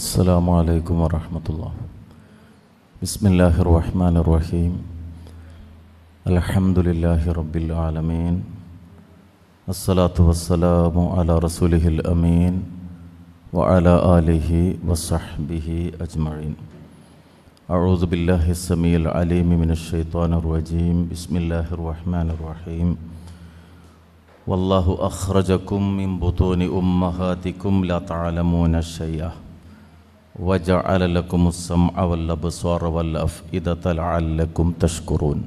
السلام عليكم ورحمة الله بسم الله الرحمن الرحيم الحمد لله رب العالمين الصلاة والسلام على رسوله الأمين وعلى آله وصحبه أجمعين أعوذ بالله السميع العليم من الشيطان الرجيم بسم الله الرحمن الرحيم والله أخرجكم من بطون أمهاتكم لا تعلمون شيئا وجعل لكم السمع والأبصار والأفئدة لعلكم تشكرون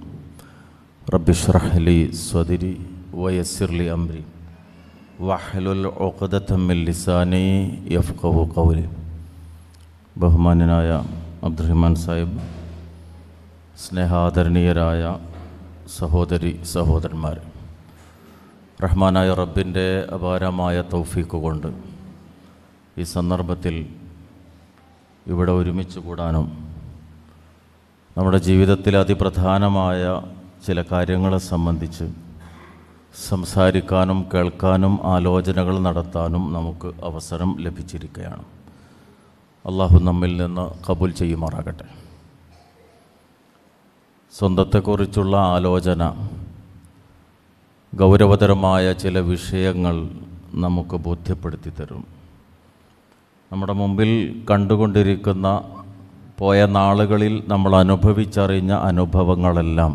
رب اشرح لي صدري ويسر لي أمري واحلل عقدة من لساني يفقه قولي ബഹുമാനനായ അബ്ദുറഹിമാൻ സാഹിബ് സ്നേഹാദരണീയരായ സഹോദരി സഹോദരന്മാർ റഹ്മാനായ റബ്ബിൻ്റെ അപാരമായ തൗഫീക്ക് കൊണ്ട് ഈ സന്ദർഭത്തിൽ ഇവിടെ ഒരുമിച്ച് കൂടാനും നമ്മുടെ ജീവിതത്തിൽ അതിപ്രധാനമായ ചില കാര്യങ്ങളെ സംബന്ധിച്ച് സംസാരിക്കാനും കേൾക്കാനും ആലോചനകൾ നടത്താനും നമുക്ക് അവസരം ലഭിച്ചിരിക്കുകയാണ് അള്ളാഹു നമ്മിൽ നിന്ന് കബൂൽ ചെയ്യുമാറാകട്ടെ സ്വന്തത്തെക്കുറിച്ചുള്ള ആലോചന ഗൗരവതരമായ ചില വിഷയങ്ങൾ നമുക്ക് ബോധ്യപ്പെടുത്തി തരും നമ്മുടെ മുമ്പിൽ കണ്ടുകൊണ്ടിരിക്കുന്ന പോയ നാളുകളിൽ നമ്മൾ അനുഭവിച്ചറിഞ്ഞ അനുഭവങ്ങളെല്ലാം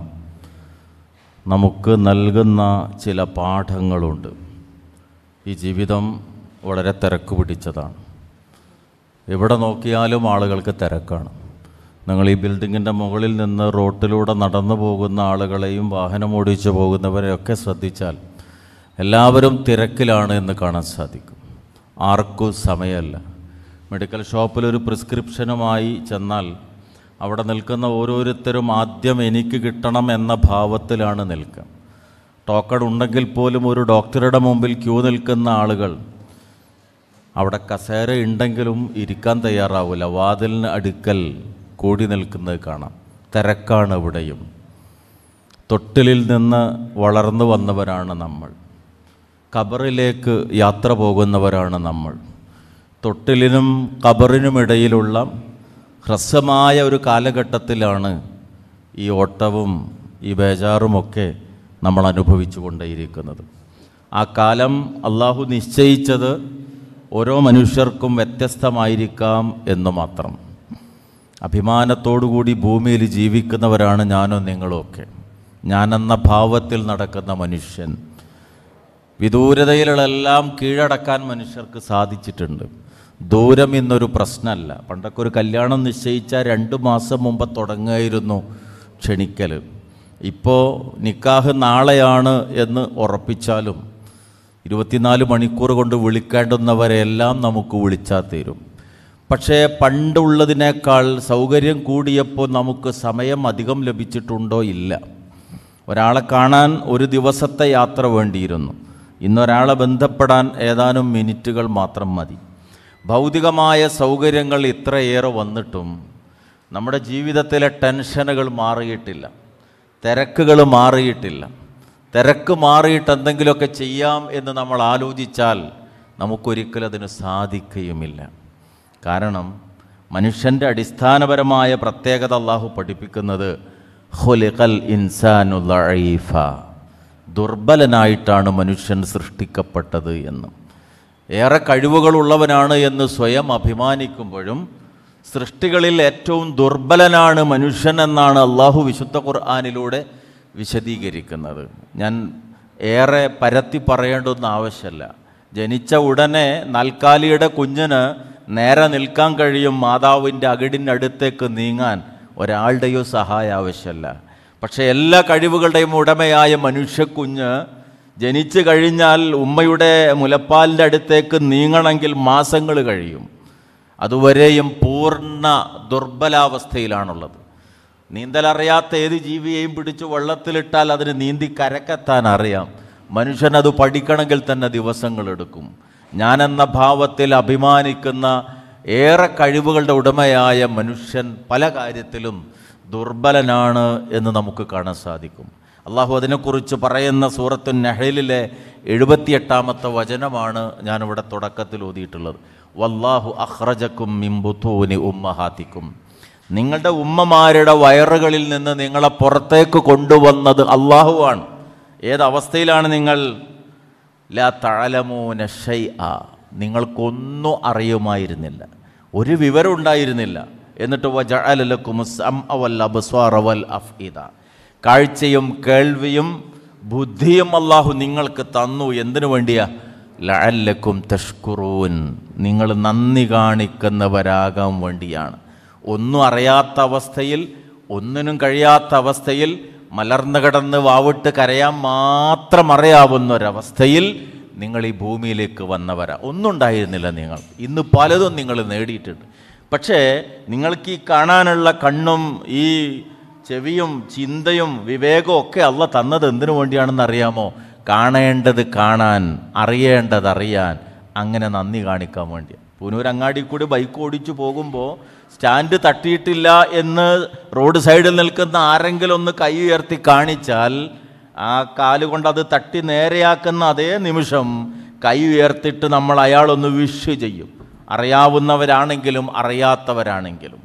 നമുക്ക് നൽകുന്ന ചില പാഠങ്ങളുണ്ട് ഈ ജീവിതം വളരെ തിരക്ക് പിടിച്ചതാണ് എവിടെ നോക്കിയാലും ആളുകൾക്ക് തിരക്കാണ് നിങ്ങൾ ഈ ബിൽഡിങ്ങിൻ്റെ മുകളിൽ നിന്ന് റോട്ടിലൂടെ നടന്നു പോകുന്ന ആളുകളെയും വാഹനം ഓടിച്ചു പോകുന്നവരെയൊക്കെ ശ്രദ്ധിച്ചാൽ എല്ലാവരും തിരക്കിലാണ് എന്ന് കാണാൻ സാധിക്കും ആർക്കും സമയമല്ല മെഡിക്കൽ ഷോപ്പിൽ ഒരു പ്രിസ്ക്രിപ്ഷനുമായി ചെന്നാൽ അവിടെ നിൽക്കുന്ന ഓരോരുത്തരും ആദ്യം എനിക്ക് കിട്ടണം എന്ന ഭാവത്തിലാണ് നിൽക്കുക ടോക്കൺ ഉണ്ടെങ്കിൽ പോലും ഒരു ഡോക്ടറുടെ മുമ്പിൽ ക്യൂ നിൽക്കുന്ന ആളുകൾ അവിടെ കസേര ഉണ്ടെങ്കിലും ഇരിക്കാൻ തയ്യാറാവില്ല വാതിലിന് അടുക്കൽ കൂടി നിൽക്കുന്നത് കാണാം തിരക്കാണ് ഇവിടെയും തൊട്ടിലിൽ നിന്ന് വളർന്നു വന്നവരാണ് നമ്മൾ കബറിലേക്ക് യാത്ര പോകുന്നവരാണ് നമ്മൾ തൊട്ടിലിനും കബറിനുമിടയിലുള്ള ഹ്രസ്വമായ ഒരു കാലഘട്ടത്തിലാണ് ഈ ഓട്ടവും ഈ ബേജാറുമൊക്കെ നമ്മൾ അനുഭവിച്ചു കൊണ്ടേയിരിക്കുന്നത് ആ കാലം അള്ളാഹു നിശ്ചയിച്ചത് ഓരോ മനുഷ്യർക്കും വ്യത്യസ്തമായിരിക്കാം എന്ന് മാത്രം അഭിമാനത്തോടുകൂടി ഭൂമിയിൽ ജീവിക്കുന്നവരാണ് ഞാനും നിങ്ങളുമൊക്കെ ഞാനെന്ന ഭാവത്തിൽ നടക്കുന്ന മനുഷ്യൻ വിദൂരതയിലുള്ളെല്ലാം കീഴടക്കാൻ മനുഷ്യർക്ക് സാധിച്ചിട്ടുണ്ട് ദൂരം ഇന്നൊരു പ്രശ്നമല്ല പണ്ടൊക്കെ ഒരു കല്യാണം നിശ്ചയിച്ചാൽ രണ്ട് മാസം മുമ്പ് തുടങ്ങുമായിരുന്നു ക്ഷണിക്കൽ ഇപ്പോൾ നിക്കാഹ് നാളെയാണ് എന്ന് ഉറപ്പിച്ചാലും ഇരുപത്തിനാല് മണിക്കൂർ കൊണ്ട് വിളിക്കേണ്ടുന്നവരെല്ലാം നമുക്ക് വിളിച്ചാൽ തീരും പക്ഷേ പണ്ടുള്ളതിനേക്കാൾ സൗകര്യം കൂടിയപ്പോൾ നമുക്ക് സമയം അധികം ലഭിച്ചിട്ടുണ്ടോ ഇല്ല ഒരാളെ കാണാൻ ഒരു ദിവസത്തെ യാത്ര വേണ്ടിയിരുന്നു ഇന്നൊരാളെ ബന്ധപ്പെടാൻ ഏതാനും മിനിറ്റുകൾ മാത്രം മതി ഭൗതികമായ സൗകര്യങ്ങൾ ഇത്രയേറെ വന്നിട്ടും നമ്മുടെ ജീവിതത്തിലെ ടെൻഷനുകൾ മാറിയിട്ടില്ല തിരക്കുകൾ മാറിയിട്ടില്ല തിരക്ക് മാറിയിട്ട് എന്തെങ്കിലുമൊക്കെ ചെയ്യാം എന്ന് നമ്മൾ ആലോചിച്ചാൽ നമുക്കൊരിക്കലും അതിന് സാധിക്കുകയുമില്ല കാരണം മനുഷ്യൻ്റെ അടിസ്ഥാനപരമായ പ്രത്യേകത അള്ളാഹു പഠിപ്പിക്കുന്നത് ഹൊലിഖൽ ഇൻസാനുള്ള ദുർബലനായിട്ടാണ് മനുഷ്യൻ സൃഷ്ടിക്കപ്പെട്ടത് എന്നും ഏറെ കഴിവുകളുള്ളവനാണ് എന്ന് സ്വയം അഭിമാനിക്കുമ്പോഴും സൃഷ്ടികളിൽ ഏറ്റവും ദുർബലനാണ് മനുഷ്യൻ എന്നാണ് അള്ളാഹു വിശുദ്ധ ഖുർആാനിലൂടെ വിശദീകരിക്കുന്നത് ഞാൻ ഏറെ പരത്തി പറയേണ്ടൊന്നും ആവശ്യമല്ല ജനിച്ച ഉടനെ നൽക്കാലിയുടെ കുഞ്ഞിന് നേരെ നിൽക്കാൻ കഴിയും മാതാവിൻ്റെ അകിടിനടുത്തേക്ക് നീങ്ങാൻ ഒരാളുടെയോ സഹായം ആവശ്യമല്ല പക്ഷേ എല്ലാ കഴിവുകളുടെയും ഉടമയായ മനുഷ്യക്കുഞ്ഞ് ജനിച്ചു കഴിഞ്ഞാൽ ഉമ്മയുടെ മുലപ്പാലിൻ്റെ അടുത്തേക്ക് നീങ്ങണമെങ്കിൽ മാസങ്ങൾ കഴിയും അതുവരെയും പൂർണ്ണ ദുർബലാവസ്ഥയിലാണുള്ളത് നീന്തലറിയാത്ത ഏത് ജീവിയെയും പിടിച്ച് വെള്ളത്തിലിട്ടാൽ അതിന് നീന്തി കരക്കെത്താൻ അറിയാം മനുഷ്യനത് പഠിക്കണമെങ്കിൽ തന്നെ ദിവസങ്ങളെടുക്കും ഞാനെന്ന ഭാവത്തിൽ അഭിമാനിക്കുന്ന ഏറെ കഴിവുകളുടെ ഉടമയായ മനുഷ്യൻ പല കാര്യത്തിലും ദുർബലനാണ് എന്ന് നമുക്ക് കാണാൻ സാധിക്കും അള്ളാഹു അതിനെക്കുറിച്ച് പറയുന്ന സൂറത്തു നഹലിലെ എഴുപത്തിയെട്ടാമത്തെ വചനമാണ് ഞാനിവിടെ തുടക്കത്തിൽ ഓതിയിട്ടുള്ളത് വല്ലാഹു അഹ്റജക്കും മിംബുത്തൂനി ഉമ്മഹാത്തിക്കും നിങ്ങളുടെ ഉമ്മമാരുടെ വയറുകളിൽ നിന്ന് നിങ്ങളെ പുറത്തേക്ക് കൊണ്ടുവന്നത് അള്ളാഹുവാണ് ഏതവസ്ഥയിലാണ് നിങ്ങൾ ലാ തഴലമൂന ഷൈ ആ നിങ്ങൾക്കൊന്നും അറിയുമായിരുന്നില്ല ഒരു വിവരം ഉണ്ടായിരുന്നില്ല എന്നിട്ട് വജ അലലക്കുമുസ് അഫ് ഇതാ കാഴ്ചയും കേൾവിയും ബുദ്ധിയും അള്ളാഹു നിങ്ങൾക്ക് തന്നു എന്തിനു വേണ്ടിയാ ലഅല്ലക്കും തഷ്കുറൂൻ നിങ്ങൾ നന്ദി കാണിക്കുന്നവരാകാൻ വേണ്ടിയാണ് ഒന്നും അറിയാത്ത അവസ്ഥയിൽ ഒന്നിനും കഴിയാത്ത അവസ്ഥയിൽ മലർന്നു കിടന്ന് വാവിട്ട് കരയാൻ മാത്രം അറിയാവുന്ന ഒരവസ്ഥയിൽ നിങ്ങൾ ഈ ഭൂമിയിലേക്ക് വന്നവരാ ഉണ്ടായിരുന്നില്ല നിങ്ങൾ ഇന്ന് പലതും നിങ്ങൾ നേടിയിട്ടുണ്ട് പക്ഷേ നിങ്ങൾക്ക് ഈ കാണാനുള്ള കണ്ണും ഈ ചെവിയും ചിന്തയും വിവേകവും ഒക്കെ അല്ല തന്നത് എന്തിനു വേണ്ടിയാണെന്ന് അറിയാമോ കാണേണ്ടത് കാണാൻ അറിയേണ്ടത് അറിയാൻ അങ്ങനെ നന്ദി കാണിക്കാൻ വേണ്ടി പൂനൂർ അങ്ങാടി കൂടി ബൈക്ക് ഓടിച്ചു പോകുമ്പോൾ സ്റ്റാൻഡ് തട്ടിയിട്ടില്ല എന്ന് റോഡ് സൈഡിൽ നിൽക്കുന്ന ആരെങ്കിലും ഒന്ന് കൈ ഉയർത്തി കാണിച്ചാൽ ആ കാലുകൊണ്ട് അത് തട്ടി നേരെയാക്കുന്ന അതേ നിമിഷം കൈ ഉയർത്തിട്ട് നമ്മൾ അയാളൊന്ന് വിഷ് ചെയ്യും അറിയാവുന്നവരാണെങ്കിലും അറിയാത്തവരാണെങ്കിലും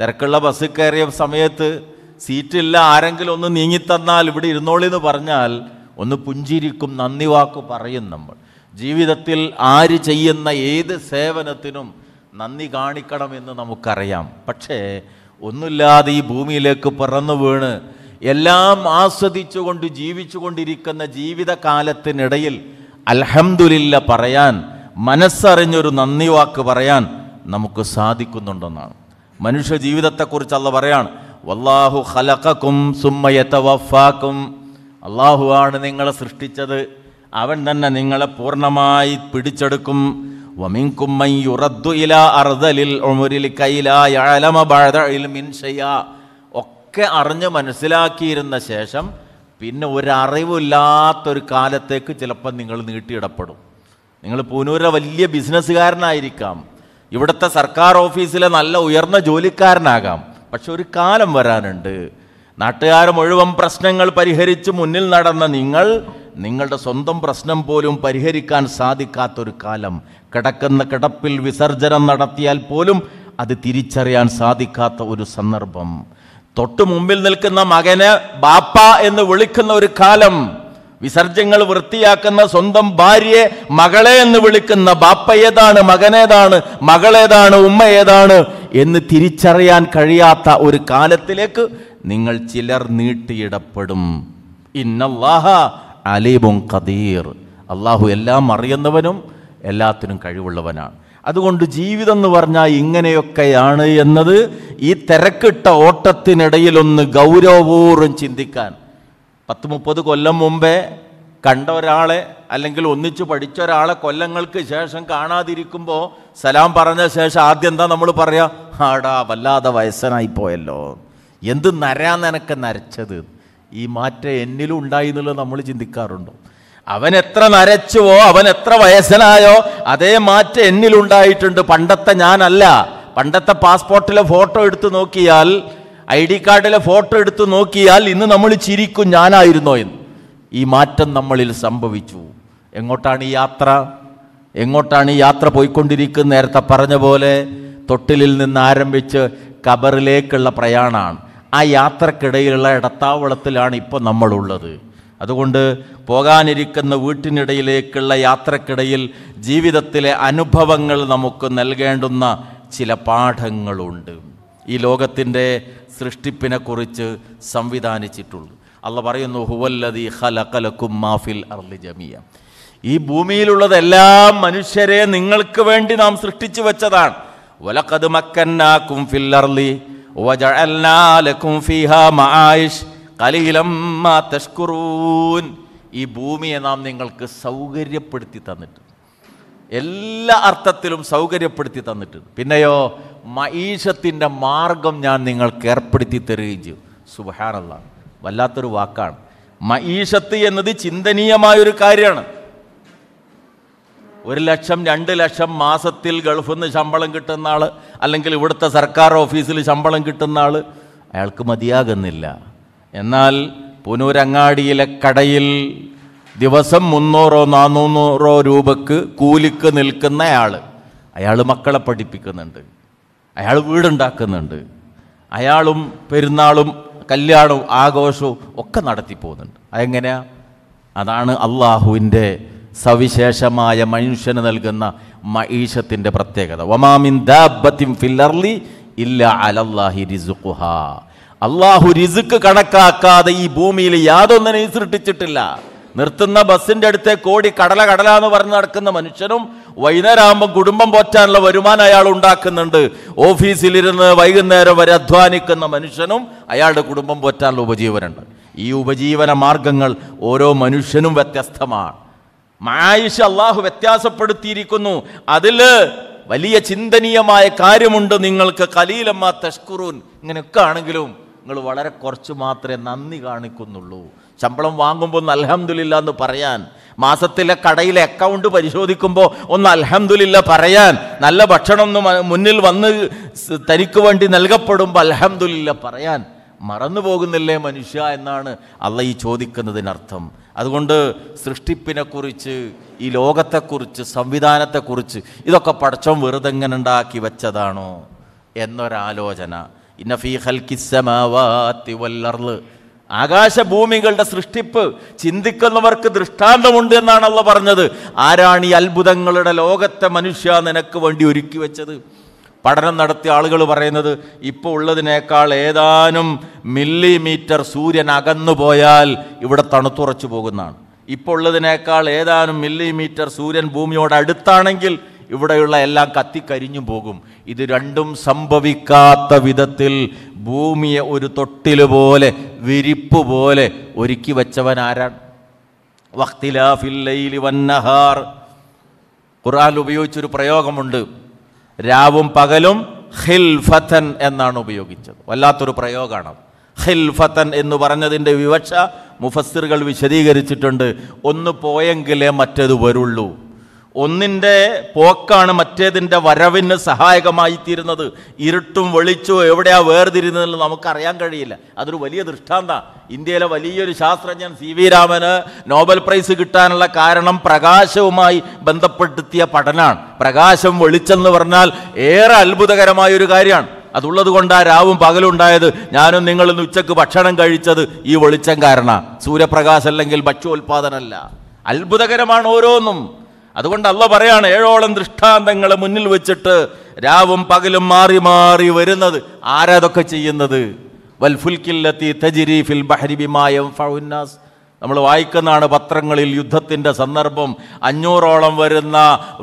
തിരക്കുള്ള ബസ് കയറിയ സമയത്ത് സീറ്റില്ല ആരെങ്കിലും ഒന്ന് നീങ്ങിത്തന്നാൽ ഇവിടെ എന്ന് പറഞ്ഞാൽ ഒന്ന് പുഞ്ചിരിക്കും നന്ദി വാക്ക് പറയും നമ്മൾ ജീവിതത്തിൽ ആര് ചെയ്യുന്ന ഏത് സേവനത്തിനും നന്ദി കാണിക്കണമെന്ന് നമുക്കറിയാം പക്ഷേ ഒന്നുമില്ലാതെ ഈ ഭൂമിയിലേക്ക് പിറന്നു വീണ് എല്ലാം ആസ്വദിച്ചുകൊണ്ട് ജീവിച്ചു കൊണ്ടിരിക്കുന്ന ജീവിതകാലത്തിനിടയിൽ അൽഹംദുലില്ല പറയാൻ മനസ്സറിഞ്ഞൊരു നന്ദി വാക്ക് പറയാൻ നമുക്ക് സാധിക്കുന്നുണ്ടെന്നാണ് മനുഷ്യ ജീവിതത്തെക്കുറിച്ചുള്ള പറയാണ് വല്ലാഹു ഹലക്കും സുമ്മയത്തവഫാക്കും അള്ളാഹു ആണ് നിങ്ങളെ സൃഷ്ടിച്ചത് അവൻ തന്നെ നിങ്ങളെ പൂർണ്ണമായി പിടിച്ചെടുക്കും വമിങ്കുമ്മൻ ഒക്കെ അറിഞ്ഞ് മനസ്സിലാക്കിയിരുന്ന ശേഷം പിന്നെ ഒരറിവില്ലാത്തൊരു കാലത്തേക്ക് ചിലപ്പോൾ നിങ്ങൾ നീട്ടിയിടപ്പെടും നിങ്ങൾ പൂനൂരെ വലിയ ബിസിനസ്സുകാരനായിരിക്കാം ഇവിടുത്തെ സർക്കാർ ഓഫീസിലെ നല്ല ഉയർന്ന ജോലിക്കാരനാകാം പക്ഷെ ഒരു കാലം വരാനുണ്ട് നാട്ടുകാർ മുഴുവൻ പ്രശ്നങ്ങൾ പരിഹരിച്ച് മുന്നിൽ നടന്ന നിങ്ങൾ നിങ്ങളുടെ സ്വന്തം പ്രശ്നം പോലും പരിഹരിക്കാൻ സാധിക്കാത്തൊരു കാലം കിടക്കുന്ന കിടപ്പിൽ വിസർജനം നടത്തിയാൽ പോലും അത് തിരിച്ചറിയാൻ സാധിക്കാത്ത ഒരു സന്ദർഭം തൊട്ടു മുമ്പിൽ നിൽക്കുന്ന മകനെ ബാപ്പ എന്ന് വിളിക്കുന്ന ഒരു കാലം വിസർജ്യങ്ങൾ വൃത്തിയാക്കുന്ന സ്വന്തം ഭാര്യയെ മകളെ എന്ന് വിളിക്കുന്ന ബാപ്പയേതാണ് മകനേതാണ് മകളേതാണ് ഏതാണ് എന്ന് തിരിച്ചറിയാൻ കഴിയാത്ത ഒരു കാലത്തിലേക്ക് നിങ്ങൾ ചിലർ നീട്ടിയിടപ്പെടും ഇന്നല്ലാഹ അലീബും ഖദീർ അള്ളാഹു എല്ലാം അറിയുന്നവനും എല്ലാത്തിനും കഴിവുള്ളവനാണ് അതുകൊണ്ട് ജീവിതം എന്ന് പറഞ്ഞാൽ ഇങ്ങനെയൊക്കെയാണ് എന്നത് ഈ തിരക്കിട്ട ഓട്ടത്തിനിടയിലൊന്ന് ഗൗരവപൂർവ്വം ചിന്തിക്കാൻ പത്ത് മുപ്പത് കൊല്ലം മുമ്പേ കണ്ട ഒരാളെ അല്ലെങ്കിൽ ഒന്നിച്ച് പഠിച്ച ഒരാളെ കൊല്ലങ്ങൾക്ക് ശേഷം കാണാതിരിക്കുമ്പോൾ സലാം പറഞ്ഞ ശേഷം ആദ്യം എന്താ നമ്മൾ പറയാ ആടാ വല്ലാതെ വയസ്സനായി പോയല്ലോ എന്ത് നരാ നിനക്ക് നരച്ചത് ഈ മാറ്റം എന്നിലും ഉണ്ടായി എന്നുള്ളത് നമ്മൾ ചിന്തിക്കാറുണ്ടോ അവൻ എത്ര നരച്ചുവോ അവൻ എത്ര വയസ്സനായോ അതേ മാറ്റം എന്നിലുണ്ടായിട്ടുണ്ട് പണ്ടത്തെ ഞാനല്ല പണ്ടത്തെ പാസ്പോർട്ടിലെ ഫോട്ടോ എടുത്തു നോക്കിയാൽ ഐ ഡി കാർഡിലെ ഫോട്ടോ എടുത്ത് നോക്കിയാൽ ഇന്ന് നമ്മൾ ചിരിക്കും ഞാനായിരുന്നോ എന്ന് ഈ മാറ്റം നമ്മളിൽ സംഭവിച്ചു എങ്ങോട്ടാണ് ഈ യാത്ര എങ്ങോട്ടാണ് ഈ യാത്ര പോയിക്കൊണ്ടിരിക്കുന്ന നേരത്തെ പറഞ്ഞ പോലെ തൊട്ടിലിൽ നിന്ന് ആരംഭിച്ച് കബറിലേക്കുള്ള പ്രയാണമാണ് ആ യാത്രക്കിടയിലുള്ള ഇടത്താവളത്തിലാണ് ഇപ്പോൾ നമ്മളുള്ളത് അതുകൊണ്ട് പോകാനിരിക്കുന്ന വീട്ടിനിടയിലേക്കുള്ള യാത്രക്കിടയിൽ ജീവിതത്തിലെ അനുഭവങ്ങൾ നമുക്ക് നൽകേണ്ടുന്ന ചില പാഠങ്ങളുണ്ട് ഈ ലോകത്തിൻ്റെ സൃഷ്ടിപ്പിനെക്കുറിച്ച് സംവിധാനിച്ചിട്ടുള്ളൂ അള്ള പറയുന്നു ഹുവല്ലതി ഹലക്കലക്കും മാഫിൽ അർലി ജമിയ ഈ ഭൂമിയിലുള്ളതെല്ലാം മനുഷ്യരെ നിങ്ങൾക്ക് വേണ്ടി നാം സൃഷ്ടിച്ചു വെച്ചതാണ് വലക്കത് മക്കന്നാക്കും ഫിൽ അർലി ലക്കും ഈ ഭൂമിയെ നാം നിങ്ങൾക്ക് സൗകര്യപ്പെടുത്തി തന്നിട്ട് എല്ലാ അർത്ഥത്തിലും സൗകര്യപ്പെടുത്തി തന്നിട്ടുണ്ട് പിന്നെയോ മീഷത്തിൻ്റെ മാർഗം ഞാൻ നിങ്ങൾക്ക് ഏർപ്പെടുത്തി തരികയും ചെയ്യും സുബഹാനല്ല വല്ലാത്തൊരു വാക്കാണ് മഈശത്ത് എന്നത് ചിന്തനീയമായൊരു കാര്യമാണ് ഒരു ലക്ഷം രണ്ട് ലക്ഷം മാസത്തിൽ ഗൾഫിൽ നിന്ന് ശമ്പളം കിട്ടുന്ന ആൾ അല്ലെങ്കിൽ ഇവിടുത്തെ സർക്കാർ ഓഫീസിൽ ശമ്പളം കിട്ടുന്ന ആൾ അയാൾക്ക് മതിയാകുന്നില്ല എന്നാൽ പുനൂരങ്ങാടിയിലെ കടയിൽ ദിവസം മുന്നൂറോ നാനൂറോ രൂപക്ക് കൂലിക്ക് നിൽക്കുന്നയാൾ അയാൾ മക്കളെ പഠിപ്പിക്കുന്നുണ്ട് അയാൾ വീടുണ്ടാക്കുന്നുണ്ട് അയാളും പെരുന്നാളും കല്യാണവും ആഘോഷവും ഒക്കെ നടത്തി പോകുന്നുണ്ട് അതെങ്ങനെയാ അതാണ് അള്ളാഹുവിൻ്റെ സവിശേഷമായ മനുഷ്യന് നൽകുന്ന മീഷത്തിൻ്റെ പ്രത്യേകത ഒമാമിൻ ദാബത്തിൻ ഫില്ലർലി ഇല്ല അലല്ലാഹി റിസുഖുഹ അള്ളാഹു റിസുക്ക് കണക്കാക്കാതെ ഈ ഭൂമിയിൽ യാതൊന്നിനെയും സൃഷ്ടിച്ചിട്ടില്ല നിർത്തുന്ന ബസ്സിൻ്റെ അടുത്തെ കോടി കടല കടല എന്ന് പറഞ്ഞ് നടക്കുന്ന മനുഷ്യനും വൈകുന്നേരമാകുമ്പോൾ കുടുംബം പോറ്റാനുള്ള വരുമാനം അയാൾ ഉണ്ടാക്കുന്നുണ്ട് ഓഫീസിലിരുന്ന് വൈകുന്നേരം വരെ അധ്വാനിക്കുന്ന മനുഷ്യനും അയാളുടെ കുടുംബം പോറ്റാനുള്ള ഉപജീവനുണ്ട് ഈ ഉപജീവന മാർഗങ്ങൾ ഓരോ മനുഷ്യനും വ്യത്യസ്തമാണ് മായിഷ അള്ളാഹു വ്യത്യാസപ്പെടുത്തിയിരിക്കുന്നു അതിൽ വലിയ ചിന്തനീയമായ കാര്യമുണ്ട് നിങ്ങൾക്ക് കലീലമ്മ തഷ്കുറൂൻ ഇങ്ങനെയൊക്കെ ആണെങ്കിലും നിങ്ങൾ വളരെ കുറച്ച് മാത്രമേ നന്ദി കാണിക്കുന്നുള്ളൂ ശമ്പളം വാങ്ങുമ്പോൾ ഒന്ന് അലഹമില്ല എന്ന് പറയാൻ മാസത്തിലെ കടയിലെ അക്കൗണ്ട് പരിശോധിക്കുമ്പോൾ ഒന്ന് അലഹമില്ല പറയാൻ നല്ല ഭക്ഷണം ഒന്ന് മുന്നിൽ വന്ന് തനിക്ക് വേണ്ടി നൽകപ്പെടുമ്പോൾ അലഹമില്ല പറയാൻ മറന്നു പോകുന്നില്ലേ മനുഷ്യ എന്നാണ് അല്ല ഈ ചോദിക്കുന്നതിനർത്ഥം അതുകൊണ്ട് സൃഷ്ടിപ്പിനെക്കുറിച്ച് ഈ ലോകത്തെക്കുറിച്ച് സംവിധാനത്തെക്കുറിച്ച് ഇതൊക്കെ പടച്ചം വെറുതെ എങ്ങനെ ഉണ്ടാക്കി വെച്ചതാണോ എന്നൊരാലോചന ഇന്നഫീ കിസ്സമാവാത്തി വല്ലർള് ആകാശഭൂമികളുടെ സൃഷ്ടിപ്പ് ചിന്തിക്കുന്നവർക്ക് ദൃഷ്ടാന്തമുണ്ട് എന്നാണ് അള്ള പറഞ്ഞത് ആരാണ് ഈ അത്ഭുതങ്ങളുടെ ലോകത്തെ മനുഷ്യ നിനക്ക് വേണ്ടി ഒരുക്കി വെച്ചത് പഠനം നടത്തിയ ആളുകൾ പറയുന്നത് ഇപ്പോൾ ഉള്ളതിനേക്കാൾ ഏതാനും മില്ലിമീറ്റർ സൂര്യൻ അകന്നു പോയാൽ ഇവിടെ തണുത്തുറച്ചു പോകുന്നതാണ് ഇപ്പോൾ ഉള്ളതിനേക്കാൾ ഏതാനും മില്ലിമീറ്റർ സൂര്യൻ ഭൂമിയോട് അടുത്താണെങ്കിൽ ഇവിടെയുള്ള എല്ലാം കത്തിക്കരിഞ്ഞു പോകും ഇത് രണ്ടും സംഭവിക്കാത്ത വിധത്തിൽ ഭൂമിയെ ഒരു തൊട്ടിൽ പോലെ വിരിപ്പ് പോലെ ഒരുക്കി വെച്ചവൻ ആരാണ് ഖുറാൻ വന്നഹാർ ഖുർആൻ ഉപയോഗിച്ചൊരു പ്രയോഗമുണ്ട് രാവും പകലും ഹിൽഫത്തൻ എന്നാണ് ഉപയോഗിച്ചത് വല്ലാത്തൊരു പ്രയോഗമാണ് ഹിൽഫത്തൻ എന്ന് പറഞ്ഞതിൻ്റെ വിവക്ഷ മുഫസ്സിറുകൾ വിശദീകരിച്ചിട്ടുണ്ട് ഒന്ന് പോയെങ്കിലേ മറ്റേത് വരുള്ളൂ ഒന്നിൻ്റെ പോക്കാണ് മറ്റേതിൻ്റെ വരവിന് തീരുന്നത് ഇരുട്ടും വെളിച്ചോ എവിടെയാ വേർതിരുന്നതെന്ന് നമുക്കറിയാൻ കഴിയില്ല അതൊരു വലിയ ദൃഷ്ടാന്ത ഇന്ത്യയിലെ വലിയൊരു ശാസ്ത്രജ്ഞൻ സി വി രാമന് നോബൽ പ്രൈസ് കിട്ടാനുള്ള കാരണം പ്രകാശവുമായി ബന്ധപ്പെടുത്തിയ പഠനമാണ് പ്രകാശം വെളിച്ചെന്ന് പറഞ്ഞാൽ ഏറെ അത്ഭുതകരമായ ഒരു കാര്യമാണ് അതുള്ളത് കൊണ്ടാ രാവും പകലും ഉണ്ടായത് ഞാനും നിങ്ങളിന്ന് ഉച്ചക്ക് ഭക്ഷണം കഴിച്ചത് ഈ വെളിച്ചം കാരണ സൂര്യപ്രകാശം അല്ലെങ്കിൽ ഭക്ഷ്യോൽപാദനമല്ല അത്ഭുതകരമാണ് ഓരോന്നും അതുകൊണ്ട് അല്ല പറയാണ് ഏഴോളം ദൃഷ്ടാന്തങ്ങളെ മുന്നിൽ വെച്ചിട്ട് രാവും പകലും മാറി മാറി വരുന്നത് ആരാതൊക്കെ ചെയ്യുന്നത് വൽഫുൽക്കില്ലത്തി ഫൗന്നാസ് നമ്മൾ വായിക്കുന്നതാണ് പത്രങ്ങളിൽ യുദ്ധത്തിൻ്റെ സന്ദർഭം അഞ്ഞൂറോളം വരുന്ന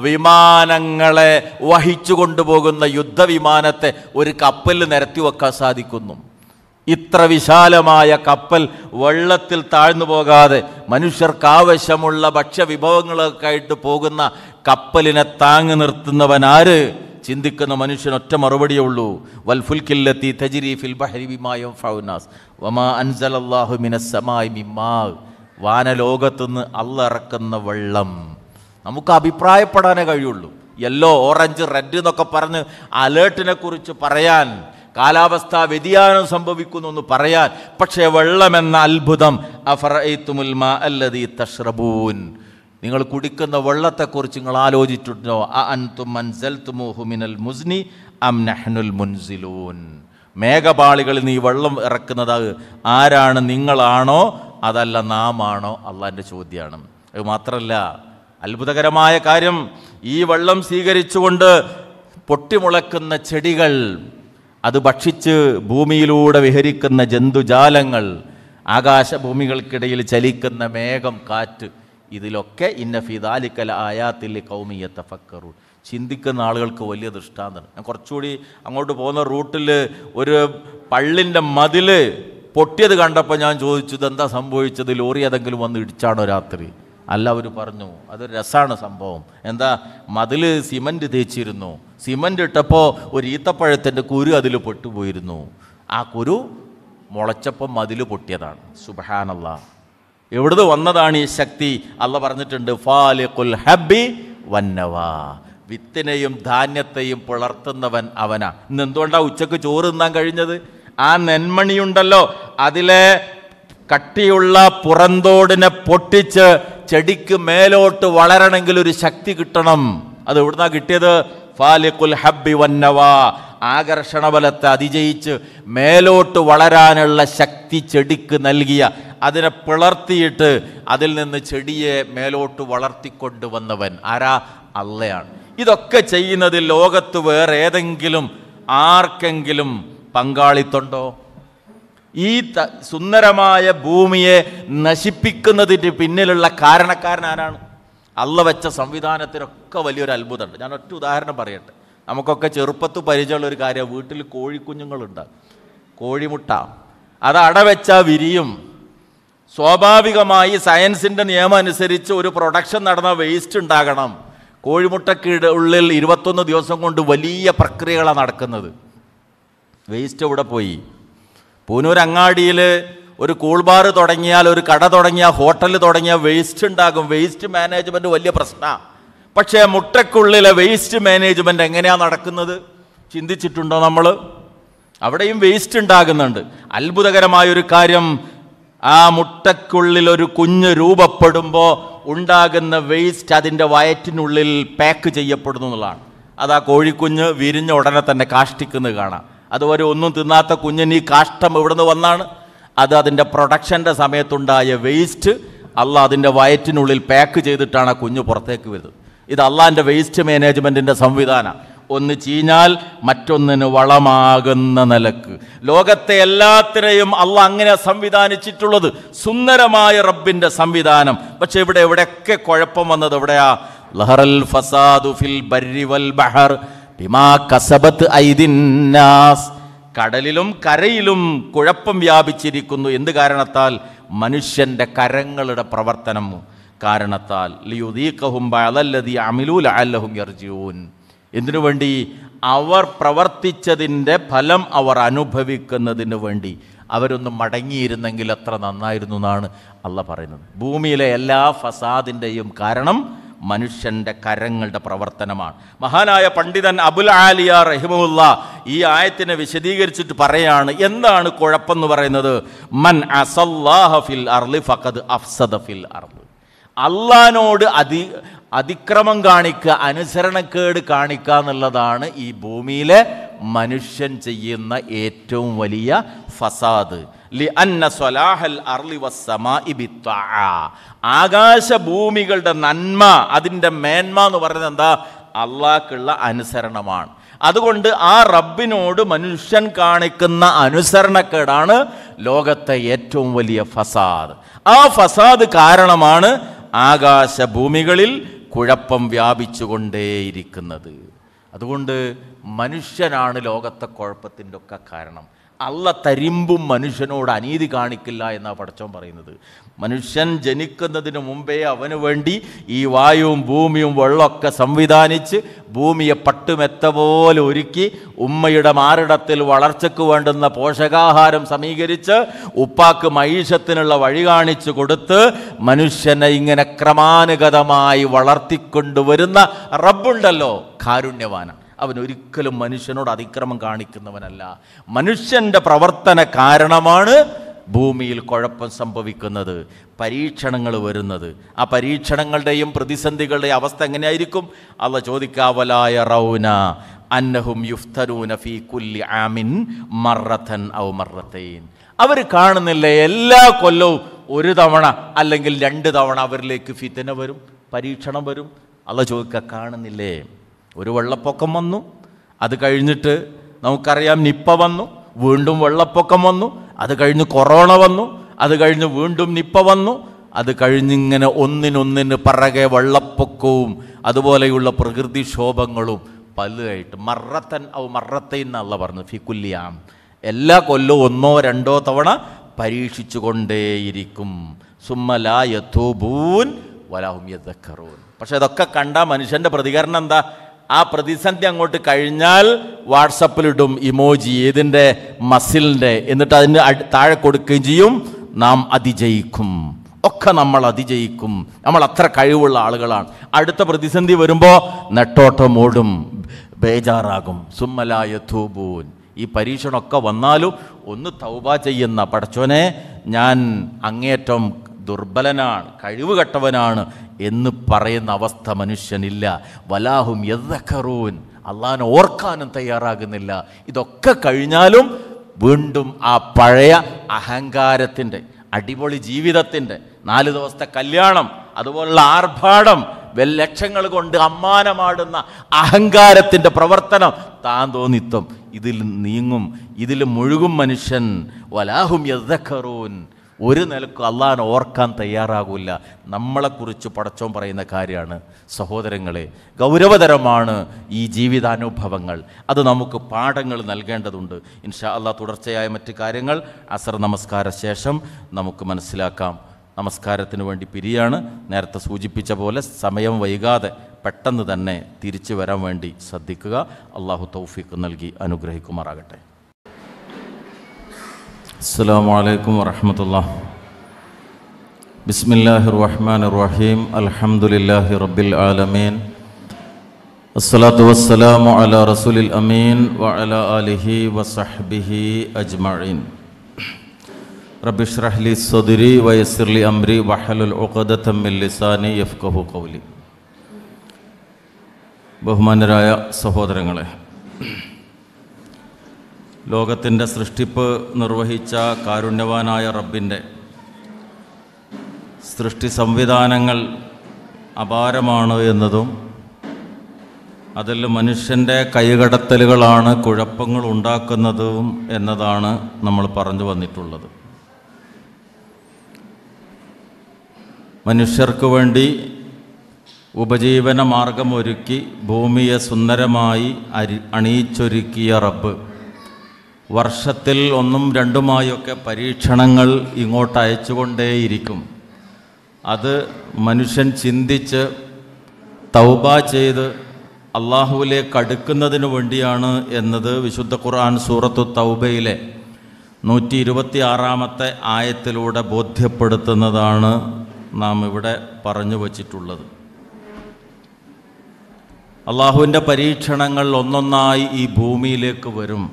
വിമാനങ്ങളെ വഹിച്ചു കൊണ്ടുപോകുന്ന യുദ്ധവിമാനത്തെ ഒരു കപ്പലിൽ നിരത്തി വെക്കാൻ സാധിക്കുന്നു ഇത്ര വിശാലമായ കപ്പൽ വെള്ളത്തിൽ താഴ്ന്നു പോകാതെ മനുഷ്യർക്കാവശ്യമുള്ള ഭക്ഷ്യവിഭവങ്ങളൊക്കെ ആയിട്ട് പോകുന്ന കപ്പലിനെ താങ്ങി നിർത്തുന്നവൻ ആര് ചിന്തിക്കുന്ന മനുഷ്യൻ ഒറ്റ മറുപടിയേ ഉള്ളൂ വൽഫുൽക്കില്ലത്തി തജിരി ബഹരി ഫൗനാസ് വമാ അൻസലല്ലാഹു മിനസ്സമായി മിമാ വാനലോകത്തുനിന്ന് അല്ലിറക്കുന്ന വെള്ളം നമുക്ക് അഭിപ്രായപ്പെടാനേ കഴിയുള്ളൂ യെല്ലോ ഓറഞ്ച് റെഡ് എന്നൊക്കെ പറഞ്ഞ് അലേർട്ടിനെ കുറിച്ച് പറയാൻ കാലാവസ്ഥാ വ്യതിയാനം സംഭവിക്കുന്നു എന്ന് പറയാൻ പക്ഷേ വെള്ളമെന്ന അത്ഭുതം അഫറത്തുമുൽമ അല്ലതി തഷ്രബൂൻ നിങ്ങൾ കുടിക്കുന്ന വെള്ളത്തെക്കുറിച്ച് നിങ്ങൾ ആലോചിച്ചിട്ടുണ്ടോ അൻതുമൻസൽത്തുമോഹുമിനൽ മുസ്നി അം നഹ്നുൽ മുൻസിലൂൻ മേഘപാളികളിൽ നീ വെള്ളം ഇറക്കുന്നത് ആരാണ് നിങ്ങളാണോ അതല്ല നാം ആണോ അള്ളാൻ്റെ ചോദ്യമാണ് അത് മാത്രമല്ല അത്ഭുതകരമായ കാര്യം ഈ വെള്ളം സ്വീകരിച്ചുകൊണ്ട് പൊട്ടിമുളക്കുന്ന ചെടികൾ അത് ഭക്ഷിച്ച് ഭൂമിയിലൂടെ വിഹരിക്കുന്ന ജന്തുജാലങ്ങൾ ആകാശഭൂമികൾക്കിടയിൽ ചലിക്കുന്ന മേഘം കാറ്റ് ഇതിലൊക്കെ ഇന്നഫിദാലിക്കൽ ആയാത്തിൽ കൗമിയ തഫക്കറു ചിന്തിക്കുന്ന ആളുകൾക്ക് വലിയ ദൃഷ്ടാന്തമാണ് ഞാൻ കുറച്ചുകൂടി അങ്ങോട്ട് പോകുന്ന റൂട്ടിൽ ഒരു പള്ളിൻ്റെ മതിൽ പൊട്ടിയത് കണ്ടപ്പോൾ ഞാൻ ചോദിച്ചു ഇതെന്താ സംഭവിച്ചത് ലോറി ഏതെങ്കിലും വന്ന് ഇടിച്ചാണോ രാത്രി അല്ല അവർ പറഞ്ഞു അതൊരു രസമാണ് സംഭവം എന്താ മതിൽ സിമൻറ്റ് തേച്ചിരുന്നു സിമൻ്റ് ഇട്ടപ്പോൾ ഒരു ഈത്തപ്പഴത്തിൻ്റെ കുരു അതിൽ പൊട്ടുപോയിരുന്നു ആ കുരു മുളച്ചപ്പം മതിൽ പൊട്ടിയതാണ് സുബഹാനല്ല എവിടുന്ന് വന്നതാണ് ഈ ശക്തി അല്ല പറഞ്ഞിട്ടുണ്ട് ഫാലിഖുൽ ഹബ്ബി വന്നവ വിത്തിനെയും ധാന്യത്തെയും പുളർത്തുന്നവൻ അവനാ ഇന്ന് എന്തുകൊണ്ടാണ് ഉച്ചക്ക് ചോറ് തിന്നാൻ കഴിഞ്ഞത് ആ നെന്മണിയുണ്ടല്ലോ അതിലെ കട്ടിയുള്ള പുറന്തോടിനെ പൊട്ടിച്ച് ചെടിക്ക് മേലോട്ട് വളരണമെങ്കിൽ ഒരു ശക്തി കിട്ടണം അത് എവിടുന്നാണ് കിട്ടിയത് ഫാലിഖുൽ ഹബ്ബി വന്നവാ ആകർഷണബലത്തെ അതിജയിച്ച് മേലോട്ട് വളരാനുള്ള ശക്തി ചെടിക്ക് നൽകിയ അതിനെ പിളർത്തിയിട്ട് അതിൽ നിന്ന് ചെടിയെ മേലോട്ട് വളർത്തിക്കൊണ്ടുവന്നവൻ ആരാ അല്ലയാണ് ഇതൊക്കെ ചെയ്യുന്നതിൽ ലോകത്ത് വേറെ ഏതെങ്കിലും ആർക്കെങ്കിലും പങ്കാളിത്തുണ്ടോ ഈ സുന്ദരമായ ഭൂമിയെ നശിപ്പിക്കുന്നതിന് പിന്നിലുള്ള കാരണക്കാരൻ ആരാണ് അള്ള വെച്ച സംവിധാനത്തിനൊക്കെ വലിയൊരു അത്ഭുതമുണ്ട് ഞാൻ ഒറ്റ ഉദാഹരണം പറയട്ടെ നമുക്കൊക്കെ ചെറുപ്പത്ത് പരിചയമുള്ള ഒരു കാര്യം വീട്ടിൽ കോഴിക്കുഞ്ഞുങ്ങളുണ്ട് കോഴിമുട്ട അത് അടവെച്ച വിരിയും സ്വാഭാവികമായി സയൻസിൻ്റെ നിയമം അനുസരിച്ച് ഒരു പ്രൊഡക്ഷൻ നടന്ന വേസ്റ്റ് ഉണ്ടാകണം കോഴിമുട്ടക്കിട ഉള്ളിൽ ഇരുപത്തൊന്ന് ദിവസം കൊണ്ട് വലിയ പ്രക്രിയകളാണ് നടക്കുന്നത് വേസ്റ്റ് അവിടെ പോയി പൂനൂർ ഒരു കൂൾബാർ തുടങ്ങിയാൽ ഒരു കട തുടങ്ങിയാൽ ഹോട്ടൽ തുടങ്ങിയാൽ വേസ്റ്റ് ഉണ്ടാകും വേസ്റ്റ് മാനേജ്മെൻറ്റ് വലിയ പ്രശ്നമാണ് പക്ഷേ മുട്ടക്കുള്ളിലെ വേസ്റ്റ് മാനേജ്മെൻ്റ് എങ്ങനെയാണ് നടക്കുന്നത് ചിന്തിച്ചിട്ടുണ്ടോ നമ്മൾ അവിടെയും വേസ്റ്റ് ഉണ്ടാകുന്നുണ്ട് അത്ഭുതകരമായൊരു കാര്യം ആ മുട്ടക്കുള്ളിൽ ഒരു കുഞ്ഞ് രൂപപ്പെടുമ്പോൾ ഉണ്ടാകുന്ന വേസ്റ്റ് അതിൻ്റെ വയറ്റിനുള്ളിൽ പാക്ക് ചെയ്യപ്പെടുന്നു എന്നുള്ളതാണ് അത് ആ കോഴിക്കുഞ്ഞ് വിരിഞ്ഞ ഉടനെ തന്നെ കാഷ്ടിക്കുന്നത് കാണാം അതുവരെ ഒന്നും തിന്നാത്ത കുഞ്ഞിന് ഈ കാഷ്ടം എവിടെ നിന്ന് വന്നാണ് അത് അതിൻ്റെ പ്രൊഡക്ഷൻ്റെ സമയത്തുണ്ടായ വേസ്റ്റ് അല്ല അതിൻ്റെ വയറ്റിനുള്ളിൽ പാക്ക് ചെയ്തിട്ടാണ് ആ കുഞ്ഞ് പുറത്തേക്ക് വരുന്നത് ഇത് അള്ളാൻ്റെ വേസ്റ്റ് മാനേജ്മെൻറ്റിൻ്റെ സംവിധാനം ഒന്ന് ചീഞ്ഞാൽ മറ്റൊന്നിന് വളമാകുന്ന നിലക്ക് ലോകത്തെ എല്ലാത്തിനെയും അള്ള അങ്ങനെ സംവിധാനിച്ചിട്ടുള്ളത് സുന്ദരമായ റബ്ബിൻ്റെ സംവിധാനം പക്ഷെ ഇവിടെ എവിടെയൊക്കെ കുഴപ്പം വന്നത് എവിടെയാ ലഹറൽ ഫസാദു ഫിൽ ബർരി വൽ ബഹർ ബിമാ കസബത്ത് ഐദിന്നാസ് കടലിലും കരയിലും കുഴപ്പം വ്യാപിച്ചിരിക്കുന്നു എന്ത് കാരണത്താൽ മനുഷ്യൻ്റെ കരങ്ങളുടെ പ്രവർത്തനം കാരണത്താൽ ലിയുദീഖഹും ബഅലല്ലദി അമിലൂല ലഅല്ലഹും യർജിഊൻ എന്തിനു വേണ്ടി അവർ പ്രവർത്തിച്ചതിൻ്റെ ഫലം അവർ അനുഭവിക്കുന്നതിന് വേണ്ടി അവരൊന്ന് മടങ്ങിയിരുന്നെങ്കിൽ എത്ര നന്നായിരുന്നു എന്നാണ് അല്ല പറയുന്നത് ഭൂമിയിലെ എല്ലാ ഫസാദിൻ്റെയും കാരണം മനുഷ്യൻ്റെ കരങ്ങളുടെ പ്രവർത്തനമാണ് മഹാനായ പണ്ഡിതൻ അബുൽ ആലിയ റഹിമുല്ല ഈ ആയത്തിനെ വിശദീകരിച്ചിട്ട് പറയുകയാണ് എന്താണ് കുഴപ്പമെന്ന് പറയുന്നത് മൻ അസല്ലാഹഫിൽ അർലി ഫഖദ് അഫ്സദഫിൽ അർലി അള്ളഹാനോട് അതി അതിക്രമം കാണിക്കുക അനുസരണക്കേട് കാണിക്കുക എന്നുള്ളതാണ് ഈ ഭൂമിയിലെ മനുഷ്യൻ ചെയ്യുന്ന ഏറ്റവും വലിയ ഫസാദ് ലി അന്ന സ്വലാഹൽ അർലി വസ്സമാ ആകാശഭൂമികളുടെ നന്മ അതിൻ്റെ മേന്മ എന്ന് പറയുന്നത് എന്താ അള്ളാഹ്ക്കുള്ള അനുസരണമാണ് അതുകൊണ്ട് ആ റബ്ബിനോട് മനുഷ്യൻ കാണിക്കുന്ന അനുസരണക്കേടാണ് ലോകത്തെ ഏറ്റവും വലിയ ഫസാദ് ആ ഫസാദ് കാരണമാണ് ആകാശഭൂമികളിൽ കുഴപ്പം വ്യാപിച്ചുകൊണ്ടേയിരിക്കുന്നത് അതുകൊണ്ട് മനുഷ്യനാണ് ലോകത്തെ കുഴപ്പത്തിൻ്റെ ഒക്കെ കാരണം അള്ള തരിമ്പും മനുഷ്യനോട് അനീതി കാണിക്കില്ല എന്നാണ് പടച്ചോൻ പറയുന്നത് മനുഷ്യൻ ജനിക്കുന്നതിന് മുമ്പേ അവന് വേണ്ടി ഈ വായുവും ഭൂമിയും വെള്ളമൊക്കെ സംവിധാനിച്ച് ഭൂമിയെ പട്ടുമെത്ത പോലെ ഒരുക്കി ഉമ്മയുടെ മാറിടത്തിൽ വളർച്ചയ്ക്ക് വേണ്ടുന്ന പോഷകാഹാരം സമീകരിച്ച് ഉപ്പാക്ക് മൈഷത്തിനുള്ള വഴി കാണിച്ചു കൊടുത്ത് മനുഷ്യനെ ഇങ്ങനെ ക്രമാനുഗതമായി വളർത്തിക്കൊണ്ടുവരുന്ന റബ്ബുണ്ടല്ലോ കാരുണ്യവാനാണ് അവൻ ഒരിക്കലും മനുഷ്യനോട് അതിക്രമം കാണിക്കുന്നവനല്ല മനുഷ്യൻ്റെ പ്രവർത്തന കാരണമാണ് ഭൂമിയിൽ കുഴപ്പം സംഭവിക്കുന്നത് പരീക്ഷണങ്ങൾ വരുന്നത് ആ പരീക്ഷണങ്ങളുടെയും പ്രതിസന്ധികളുടെയും അവസ്ഥ എങ്ങനെയായിരിക്കും അല്ല ചോദിക്കാവലായ റൗന അന്നഹും യുഫ്തരൂന ഫീ കുല്ലി ആമിൻ മറത്തൻ ഔ മറത്തൈൻ അവർ കാണുന്നില്ല എല്ലാ കൊല്ലവും ഒരു തവണ അല്ലെങ്കിൽ രണ്ട് തവണ അവരിലേക്ക് ഫിത്തന വരും പരീക്ഷണം വരും അല്ല ചോദിക്കുക കാണുന്നില്ലേ ഒരു വെള്ളപ്പൊക്കം വന്നു അത് കഴിഞ്ഞിട്ട് നമുക്കറിയാം നിപ്പ വന്നു വീണ്ടും വെള്ളപ്പൊക്കം വന്നു അത് കഴിഞ്ഞ് കൊറോണ വന്നു അത് കഴിഞ്ഞ് വീണ്ടും നിപ്പ വന്നു അത് കഴിഞ്ഞിങ്ങനെ ഒന്നിനൊന്നിന് പിറകെ വെള്ളപ്പൊക്കവും അതുപോലെയുള്ള പ്രകൃതിക്ഷോഭങ്ങളും പലതായിട്ട് മറത്തൻ ഔ മറത്തൈൻ എന്നല്ല പറഞ്ഞു ഫിക്കുല്യാം എല്ലാ കൊല്ലവും ഒന്നോ രണ്ടോ തവണ പരീക്ഷിച്ചു കൊണ്ടേയിരിക്കും സുമ്മലായൂൻ വലാഹും യദക്കറൂൻ പക്ഷെ അതൊക്കെ കണ്ട മനുഷ്യൻ്റെ പ്രതികരണം എന്താ ആ പ്രതിസന്ധി അങ്ങോട്ട് കഴിഞ്ഞാൽ വാട്സപ്പിലിടും ഇമോജി ഏതിൻ്റെ മസിലിൻ്റെ എന്നിട്ട് അതിന് താഴെ കൊടുക്കുകയും ചെയ്യും നാം അതിജയിക്കും ഒക്കെ നമ്മൾ അതിജയിക്കും നമ്മൾ അത്ര കഴിവുള്ള ആളുകളാണ് അടുത്ത പ്രതിസന്ധി വരുമ്പോൾ നെട്ടോട്ടം ഓടും ബേജാറാകും സുമ്മലായ തൂബൂൻ ഈ പരീക്ഷണമൊക്കെ വന്നാലും ഒന്ന് തൗബ ചെയ്യുന്ന പടച്ചോനെ ഞാൻ അങ്ങേറ്റം ദുർബലനാണ് കഴിവുകെട്ടവനാണ് എന്ന് പറയുന്ന അവസ്ഥ മനുഷ്യനില്ല വലാഹും യദ്ദക്കറൂൻ അള്ളാഹാനെ ഓർക്കാനും തയ്യാറാകുന്നില്ല ഇതൊക്കെ കഴിഞ്ഞാലും വീണ്ടും ആ പഴയ അഹങ്കാരത്തിൻ്റെ അടിപൊളി ജീവിതത്തിൻ്റെ നാല് ദിവസത്തെ കല്യാണം അതുപോലുള്ള ആർഭാടം ലക്ഷങ്ങൾ കൊണ്ട് അമ്മാനമാടുന്ന അഹങ്കാരത്തിൻ്റെ പ്രവർത്തനം താൻ തോന്നിത്തും ഇതിൽ നീങ്ങും ഇതിൽ മുഴുകും മനുഷ്യൻ വലാഹും യദ്ദക്കറൂൻ ഒരു നിലക്കും അള്ളാൻ ഓർക്കാൻ തയ്യാറാകില്ല നമ്മളെക്കുറിച്ച് പടച്ചോൻ പറയുന്ന കാര്യമാണ് സഹോദരങ്ങളെ ഗൗരവതരമാണ് ഈ ജീവിതാനുഭവങ്ങൾ അത് നമുക്ക് പാഠങ്ങൾ നൽകേണ്ടതുണ്ട് ഇൻഷാ അള്ളാ തുടർച്ചയായ മറ്റ് കാര്യങ്ങൾ അസർ നമസ്കാര ശേഷം നമുക്ക് മനസ്സിലാക്കാം നമസ്കാരത്തിന് വേണ്ടി പിരിയാണ് നേരത്തെ സൂചിപ്പിച്ച പോലെ സമയം വൈകാതെ പെട്ടെന്ന് തന്നെ തിരിച്ചു വരാൻ വേണ്ടി ശ്രദ്ധിക്കുക അള്ളാഹു തൗഫീഖ് നൽകി അനുഗ്രഹിക്കുമാറാകട്ടെ السلام عليكم ورحمة الله بسم الله الرحمن الرحيم الحمد لله رب العالمين الصلاة والسلام على رسول الأمين وعلى آله وصحبه أجمعين رب اشرح لي صدري ويسر لي أمري وحل العقدة من لساني يفقه قولي صفوت رنگلے ലോകത്തിൻ്റെ സൃഷ്ടിപ്പ് നിർവഹിച്ച കാരുണ്യവാനായ റബ്ബിൻ്റെ സൃഷ്ടി സംവിധാനങ്ങൾ അപാരമാണ് എന്നതും അതിൽ മനുഷ്യൻ്റെ കൈകടത്തലുകളാണ് കുഴപ്പങ്ങൾ ഉണ്ടാക്കുന്നതും എന്നതാണ് നമ്മൾ പറഞ്ഞു വന്നിട്ടുള്ളത് മനുഷ്യർക്ക് വേണ്ടി ഉപജീവന മാർഗമൊരുക്കി ഭൂമിയെ സുന്ദരമായി അരി അണിയിച്ചൊരുക്കിയ റബ്ബ് വർഷത്തിൽ ഒന്നും രണ്ടുമായൊക്കെ പരീക്ഷണങ്ങൾ ഇങ്ങോട്ട് അയച്ചുകൊണ്ടേയിരിക്കും അത് മനുഷ്യൻ ചിന്തിച്ച് തൗബ ചെയ്ത് അള്ളാഹുവിലെ കടുക്കുന്നതിന് വേണ്ടിയാണ് എന്നത് വിശുദ്ധ ഖുർആൻ സൂറത്തു തൗബയിലെ നൂറ്റി ഇരുപത്തി ആറാമത്തെ ആയത്തിലൂടെ ബോധ്യപ്പെടുത്തുന്നതാണ് നാം ഇവിടെ പറഞ്ഞു വച്ചിട്ടുള്ളത് അള്ളാഹുവിൻ്റെ പരീക്ഷണങ്ങൾ ഒന്നൊന്നായി ഈ ഭൂമിയിലേക്ക് വരും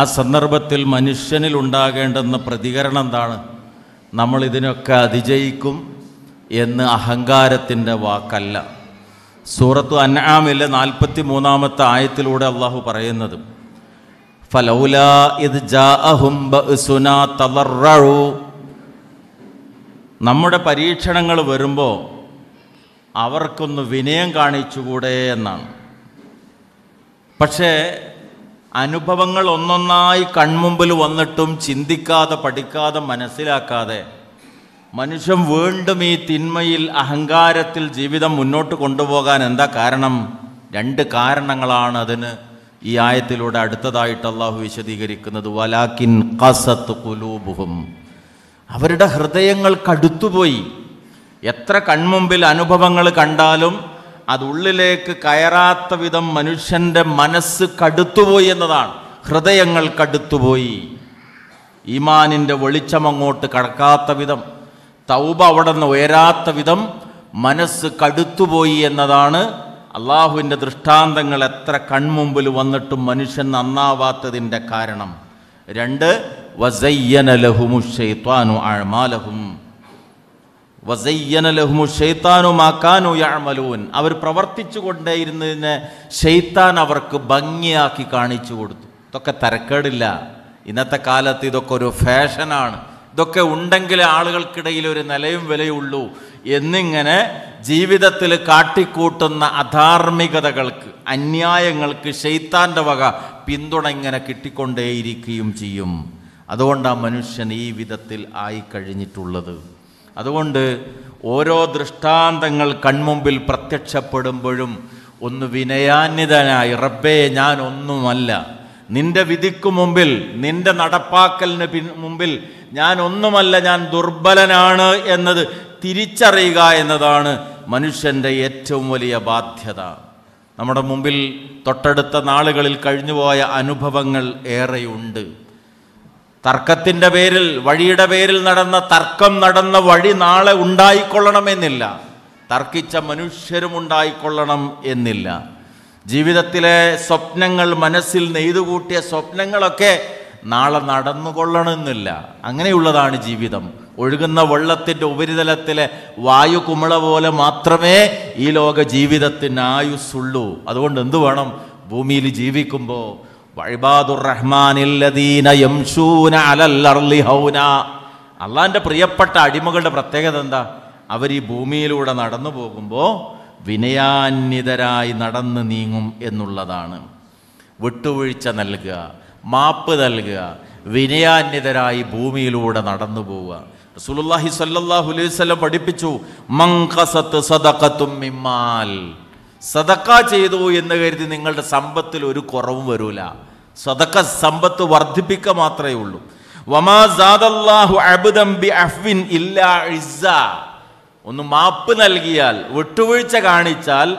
ആ സന്ദർഭത്തിൽ മനുഷ്യനിൽ ഉണ്ടാകേണ്ടുന്ന പ്രതികരണം എന്താണ് ഇതിനൊക്കെ അതിജയിക്കും എന്ന് അഹങ്കാരത്തിൻ്റെ വാക്കല്ല സൂറത്തു അന്നാമിലെ നാൽപ്പത്തി മൂന്നാമത്തെ ആയത്തിലൂടെ അള്ളാഹു പറയുന്നത് ഫലൗല ഇത് നമ്മുടെ പരീക്ഷണങ്ങൾ വരുമ്പോൾ അവർക്കൊന്ന് വിനയം കാണിച്ചുകൂടെ എന്നാണ് പക്ഷേ അനുഭവങ്ങൾ ഒന്നൊന്നായി കൺമുമ്പിൽ വന്നിട്ടും ചിന്തിക്കാതെ പഠിക്കാതെ മനസ്സിലാക്കാതെ മനുഷ്യൻ വീണ്ടും ഈ തിന്മയിൽ അഹങ്കാരത്തിൽ ജീവിതം മുന്നോട്ട് കൊണ്ടുപോകാൻ എന്താ കാരണം രണ്ട് കാരണങ്ങളാണ് അതിന് ഈ ആയത്തിലൂടെ അടുത്തതായിട്ട് അള്ളാഹു വിശദീകരിക്കുന്നത് വലാക്കിൻ കസത്ത് കുലൂബുഹും അവരുടെ ഹൃദയങ്ങൾ കടുത്തുപോയി എത്ര കൺമുമ്പിൽ അനുഭവങ്ങൾ കണ്ടാലും അതുള്ളിലേക്ക് കയറാത്ത വിധം മനുഷ്യൻ്റെ മനസ്സ് കടുത്തുപോയി എന്നതാണ് ഹൃദയങ്ങൾ കടുത്തുപോയി ഈമാനിൻ്റെ വെളിച്ചം അങ്ങോട്ട് കടക്കാത്ത വിധം തൗബ അവിടെ നിന്ന് ഉയരാത്ത വിധം മനസ്സ് കടുത്തുപോയി എന്നതാണ് അള്ളാഹുവിൻ്റെ ദൃഷ്ടാന്തങ്ങൾ എത്ര കൺമുമ്പിൽ വന്നിട്ടും മനുഷ്യൻ നന്നാവാത്തതിൻ്റെ കാരണം രണ്ട് വസയ്യനലഹുമുഷ്വാനു ആഴ്മാലഹും അവർ പ്രവർത്തിച്ചു കൊണ്ടേയിരുന്നതിനെ ഷെയ്ത്താൻ അവർക്ക് ഭംഗിയാക്കി കാണിച്ചു കൊടുത്തു ഇതൊക്കെ തരക്കേടില്ല ഇന്നത്തെ കാലത്ത് ഇതൊക്കെ ഒരു ഫാഷനാണ് ഇതൊക്കെ ഉണ്ടെങ്കിലേ ആളുകൾക്കിടയിൽ ഒരു നിലയും വിലയുള്ളൂ എന്നിങ്ങനെ ജീവിതത്തിൽ കാട്ടിക്കൂട്ടുന്ന അധാർമികതകൾക്ക് അന്യായങ്ങൾക്ക് ഷെയ്ത്താൻ്റെ വക പിന്തുണ ഇങ്ങനെ കിട്ടിക്കൊണ്ടേയിരിക്കുകയും ചെയ്യും അതുകൊണ്ടാണ് മനുഷ്യൻ ഈ വിധത്തിൽ ആയിക്കഴിഞ്ഞിട്ടുള്ളത് അതുകൊണ്ട് ഓരോ ദൃഷ്ടാന്തങ്ങൾ കൺമുമ്പിൽ പ്രത്യക്ഷപ്പെടുമ്പോഴും ഒന്ന് വിനയാന്യതനായി റബ്ബേ ഞാൻ ഒന്നുമല്ല നിന്റെ വിധിക്കു മുമ്പിൽ നിന്റെ നടപ്പാക്കലിന് പിൻ മുമ്പിൽ ഞാൻ ഒന്നുമല്ല ഞാൻ ദുർബലനാണ് എന്നത് തിരിച്ചറിയുക എന്നതാണ് മനുഷ്യൻ്റെ ഏറ്റവും വലിയ ബാധ്യത നമ്മുടെ മുമ്പിൽ തൊട്ടടുത്ത നാളുകളിൽ കഴിഞ്ഞുപോയ അനുഭവങ്ങൾ ഏറെയുണ്ട് തർക്കത്തിൻ്റെ പേരിൽ വഴിയുടെ പേരിൽ നടന്ന തർക്കം നടന്ന വഴി നാളെ ഉണ്ടായിക്കൊള്ളണമെന്നില്ല തർക്കിച്ച മനുഷ്യരും ഉണ്ടായിക്കൊള്ളണം എന്നില്ല ജീവിതത്തിലെ സ്വപ്നങ്ങൾ മനസ്സിൽ നെയ്തുകൂട്ടിയ സ്വപ്നങ്ങളൊക്കെ നാളെ നടന്നുകൊള്ളണമെന്നില്ല അങ്ങനെയുള്ളതാണ് ജീവിതം ഒഴുകുന്ന വെള്ളത്തിൻ്റെ ഉപരിതലത്തിലെ വായു കുമിള പോലെ മാത്രമേ ഈ ലോക ജീവിതത്തിന് ആയുസ്സുള്ളൂ അതുകൊണ്ട് എന്തു വേണം ഭൂമിയിൽ ജീവിക്കുമ്പോൾ അള്ളാന്റെ പ്രിയപ്പെട്ട അടിമകളുടെ പ്രത്യേകത എന്താ അവർ ഈ ഭൂമിയിലൂടെ നടന്നു പോകുമ്പോൾ വിനയാന്യതരായി നടന്ന് നീങ്ങും എന്നുള്ളതാണ് വിട്ടുവീഴ്ച നൽകുക മാപ്പ് നൽകുക വിനയാന്യതരായി ഭൂമിയിലൂടെ നടന്നു പോവുക റസൂലുള്ളാഹി സ്വല്ലല്ലാഹു അലൈഹി വസല്ലം പഠിപ്പിച്ചു മങ്കസത്ത് സദക്കത്തും മിമ്മാൽ സദക്ക ചെയ്തു എന്ന് കരുതി നിങ്ങളുടെ സമ്പത്തിൽ ഒരു കുറവും വരൂല സദക്ക സമ്പത്ത് വർദ്ധിപ്പിക്കുക മാത്രമേ ഉള്ളൂ ഒന്ന് മാപ്പ് നൽകിയാൽ വിട്ടുവീഴ്ച കാണിച്ചാൽ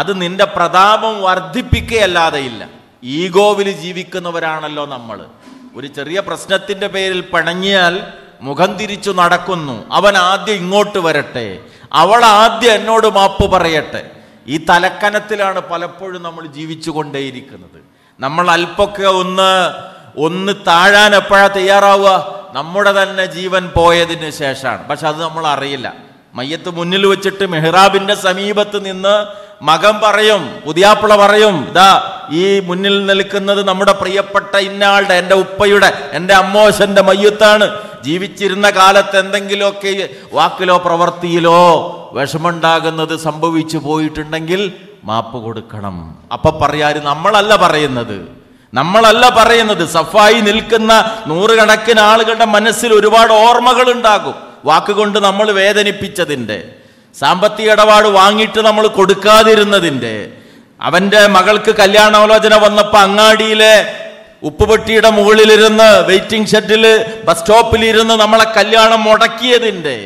അത് നിന്റെ പ്രതാപം വർദ്ധിപ്പിക്കുകയല്ലാതെ ഇല്ല ഈഗോവിൽ ജീവിക്കുന്നവരാണല്ലോ നമ്മൾ ഒരു ചെറിയ പ്രശ്നത്തിൻ്റെ പേരിൽ പിണങ്ങിയാൽ മുഖം തിരിച്ചു നടക്കുന്നു അവൻ ആദ്യം ഇങ്ങോട്ട് വരട്ടെ അവൾ ആദ്യം എന്നോട് മാപ്പ് പറയട്ടെ ഈ തലക്കനത്തിലാണ് പലപ്പോഴും നമ്മൾ ജീവിച്ചു കൊണ്ടേയിരിക്കുന്നത് നമ്മൾ അല്പൊക്കെ ഒന്ന് ഒന്ന് താഴാൻ എപ്പോഴാണ് തയ്യാറാവുക നമ്മുടെ തന്നെ ജീവൻ പോയതിന് ശേഷമാണ് പക്ഷെ അത് നമ്മൾ അറിയില്ല മയ്യത്ത് മുന്നിൽ വെച്ചിട്ട് മെഹ്റാബിന്റെ സമീപത്ത് നിന്ന് മകം പറയും പുതിയാപ്പിള പറയും ഇതാ ഈ മുന്നിൽ നിൽക്കുന്നത് നമ്മുടെ പ്രിയപ്പെട്ട ഇന്നയാളുടെ എൻ്റെ ഉപ്പയുടെ എൻ്റെ അമ്മോശൻ്റെ മയ്യത്താണ് ജീവിച്ചിരുന്ന കാലത്ത് എന്തെങ്കിലുമൊക്കെ വാക്കിലോ പ്രവൃത്തിയിലോ വിഷമുണ്ടാകുന്നത് സംഭവിച്ചു പോയിട്ടുണ്ടെങ്കിൽ മാപ്പ് കൊടുക്കണം അപ്പൊ പറയാറ് നമ്മളല്ല പറയുന്നത് നമ്മളല്ല പറയുന്നത് സഫായി നിൽക്കുന്ന നൂറുകണക്കിന് ആളുകളുടെ മനസ്സിൽ ഒരുപാട് ഓർമ്മകൾ ഉണ്ടാകും വാക്കുകൊണ്ട് നമ്മൾ വേദനിപ്പിച്ചതിൻ്റെ സാമ്പത്തിക ഇടപാട് വാങ്ങിയിട്ട് നമ്മൾ കൊടുക്കാതിരുന്നതിൻ്റെ അവൻ്റെ മകൾക്ക് കല്യാണാലോചന വന്നപ്പോൾ അങ്ങാടിയിലെ ഉപ്പുപെട്ടിയുടെ മുകളിലിരുന്ന് വെയിറ്റിംഗ് ഷെഡിൽ ബസ് സ്റ്റോപ്പിലിരുന്ന് നമ്മളെ കല്യാണം മുടക്കിയതിൻ്റെ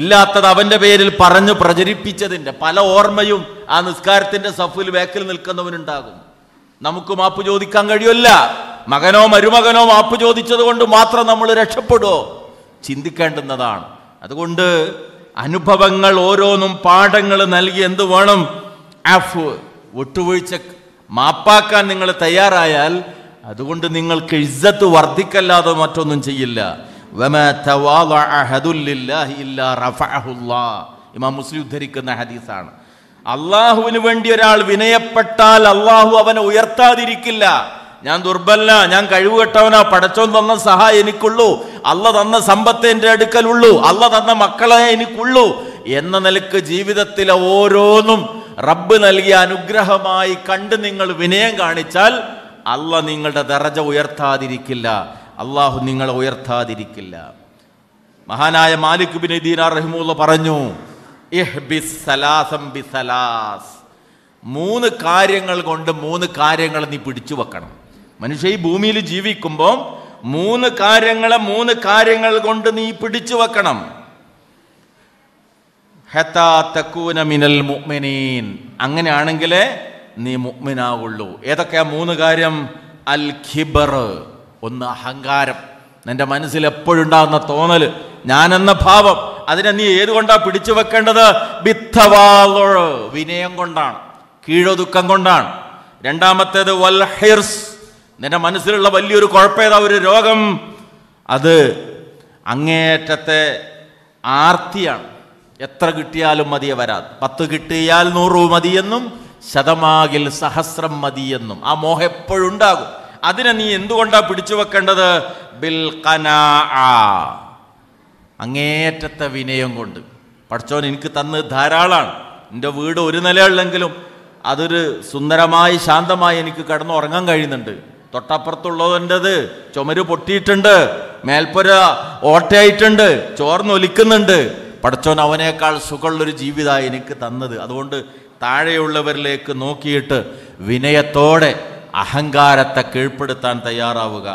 ഇല്ലാത്തത് അവൻ്റെ പേരിൽ പറഞ്ഞു പ്രചരിപ്പിച്ചതിൻ്റെ പല ഓർമ്മയും ആ നിസ്കാരത്തിൻ്റെ സഫിൽ വേക്കിൽ നിൽക്കുന്നവനുണ്ടാകും നമുക്ക് മാപ്പ് ചോദിക്കാൻ കഴിയില്ല മകനോ മരുമകനോ മാപ്പ് ചോദിച്ചത് കൊണ്ട് മാത്രം നമ്മൾ രക്ഷപ്പെടുമോ ചിന്തിക്കേണ്ടുന്നതാണ് അതുകൊണ്ട് അനുഭവങ്ങൾ ഓരോന്നും പാഠങ്ങൾ നൽകി എന്ത് വേണം ആഫ് വിട്ടുവീഴ്ച മാപ്പാക്കാൻ നിങ്ങൾ തയ്യാറായാൽ അതുകൊണ്ട് നിങ്ങൾക്ക് ഇജ്ജത്ത് വർദ്ധിക്കല്ലാതെ മറ്റൊന്നും ചെയ്യില്ല ഇമാം മുസ്ലിം ഉദ്ധരിക്കുന്ന ഹദീസാണ് അള്ളാഹുവിന് വേണ്ടി ഒരാൾ വിനയപ്പെട്ടാൽ അള്ളാഹു അവനെ ഉയർത്താതിരിക്കില്ല ഞാൻ ദുർബല ഞാൻ കഴിവുകെട്ടവനാ പടച്ചോൻ തന്ന സഹായം എനിക്കുള്ളൂ അല്ല തന്ന സമ്പത്ത് എൻ്റെ അടുക്കലുള്ളൂ അല്ല തന്ന മക്കളെ എനിക്കുള്ളൂ എന്ന നിലക്ക് ജീവിതത്തിലെ ഓരോന്നും റബ്ബ് നൽകിയ അനുഗ്രഹമായി കണ്ട് നിങ്ങൾ വിനയം കാണിച്ചാൽ അല്ല നിങ്ങളുടെ ദറജ ഉയർത്താതിരിക്കില്ല അള്ളാഹു നിങ്ങളെ ഉയർത്താതിരിക്കില്ല മഹാനായ മാലിക് ബിൻ ദീന റഹിമുള്ള പറഞ്ഞു മൂന്ന് കാര്യങ്ങൾ കൊണ്ട് മൂന്ന് കാര്യങ്ങൾ നീ പിടിച്ചു വെക്കണം മനുഷ്യ ഈ ഭൂമിയിൽ ജീവിക്കുമ്പോൾ മൂന്ന് കാര്യങ്ങളെ മൂന്ന് കാര്യങ്ങൾ കൊണ്ട് നീ പിടിച്ചു വെക്കണം മിനൽ മുഅ്മിനീൻ അങ്ങനെയാണെങ്കിലേ നീ മുഅ്മിനാവുള്ളൂ ഏതൊക്കെയാ മൂന്ന് കാര്യം അൽ ഖിബർ ഒന്ന് അഹങ്കാരം നിന്റെ മനസ്സിൽ എപ്പോഴും ഉണ്ടാകുന്ന തോന്നൽ ഞാനെന്ന ഭാവം അതിനെ നീ ഏതുകൊണ്ടാ പിടിച്ചു വെക്കേണ്ടത് ബിത്തവാളോഴ് വിനയം കൊണ്ടാണ് കീഴൊതുക്കം കൊണ്ടാണ് രണ്ടാമത്തേത് വൽഹിർസ് നിന്റെ മനസ്സിലുള്ള വലിയൊരു കുഴപ്പേതാ ഒരു രോഗം അത് അങ്ങേയറ്റത്തെ ആർത്തിയാണ് എത്ര കിട്ടിയാലും മതിയെ വരാത് പത്ത് കിട്ടിയാൽ നൂറ് മതിയെന്നും ശതമാകിൽ സഹസ്രം മതിയെന്നും ആ മോഹം എപ്പോഴുണ്ടാകും അതിനെ നീ എന്തുകൊണ്ടാ പിടിച്ചു വെക്കേണ്ടത് ബിൽ അങ്ങേയറ്റത്തെ വിനയം കൊണ്ട് പഠിച്ചോൻ എനിക്ക് തന്ന് ധാരാളമാണ് എൻ്റെ വീട് ഒരു നിലയുള്ളെങ്കിലും അതൊരു സുന്ദരമായി ശാന്തമായി എനിക്ക് കിടന്നുറങ്ങാൻ കഴിയുന്നുണ്ട് തൊട്ടപ്പുറത്തുള്ളതിൻ്റെത് ചുമര് പൊട്ടിയിട്ടുണ്ട് മേൽപ്പുര ഓട്ടയായിട്ടുണ്ട് ചോർന്നൊലിക്കുന്നുണ്ട് പഠിച്ചോൻ അവനേക്കാൾ സുഖമുള്ളൊരു ജീവിതമാണ് എനിക്ക് തന്നത് അതുകൊണ്ട് താഴെയുള്ളവരിലേക്ക് നോക്കിയിട്ട് വിനയത്തോടെ അഹങ്കാരത്തെ കീഴ്പ്പെടുത്താൻ തയ്യാറാവുക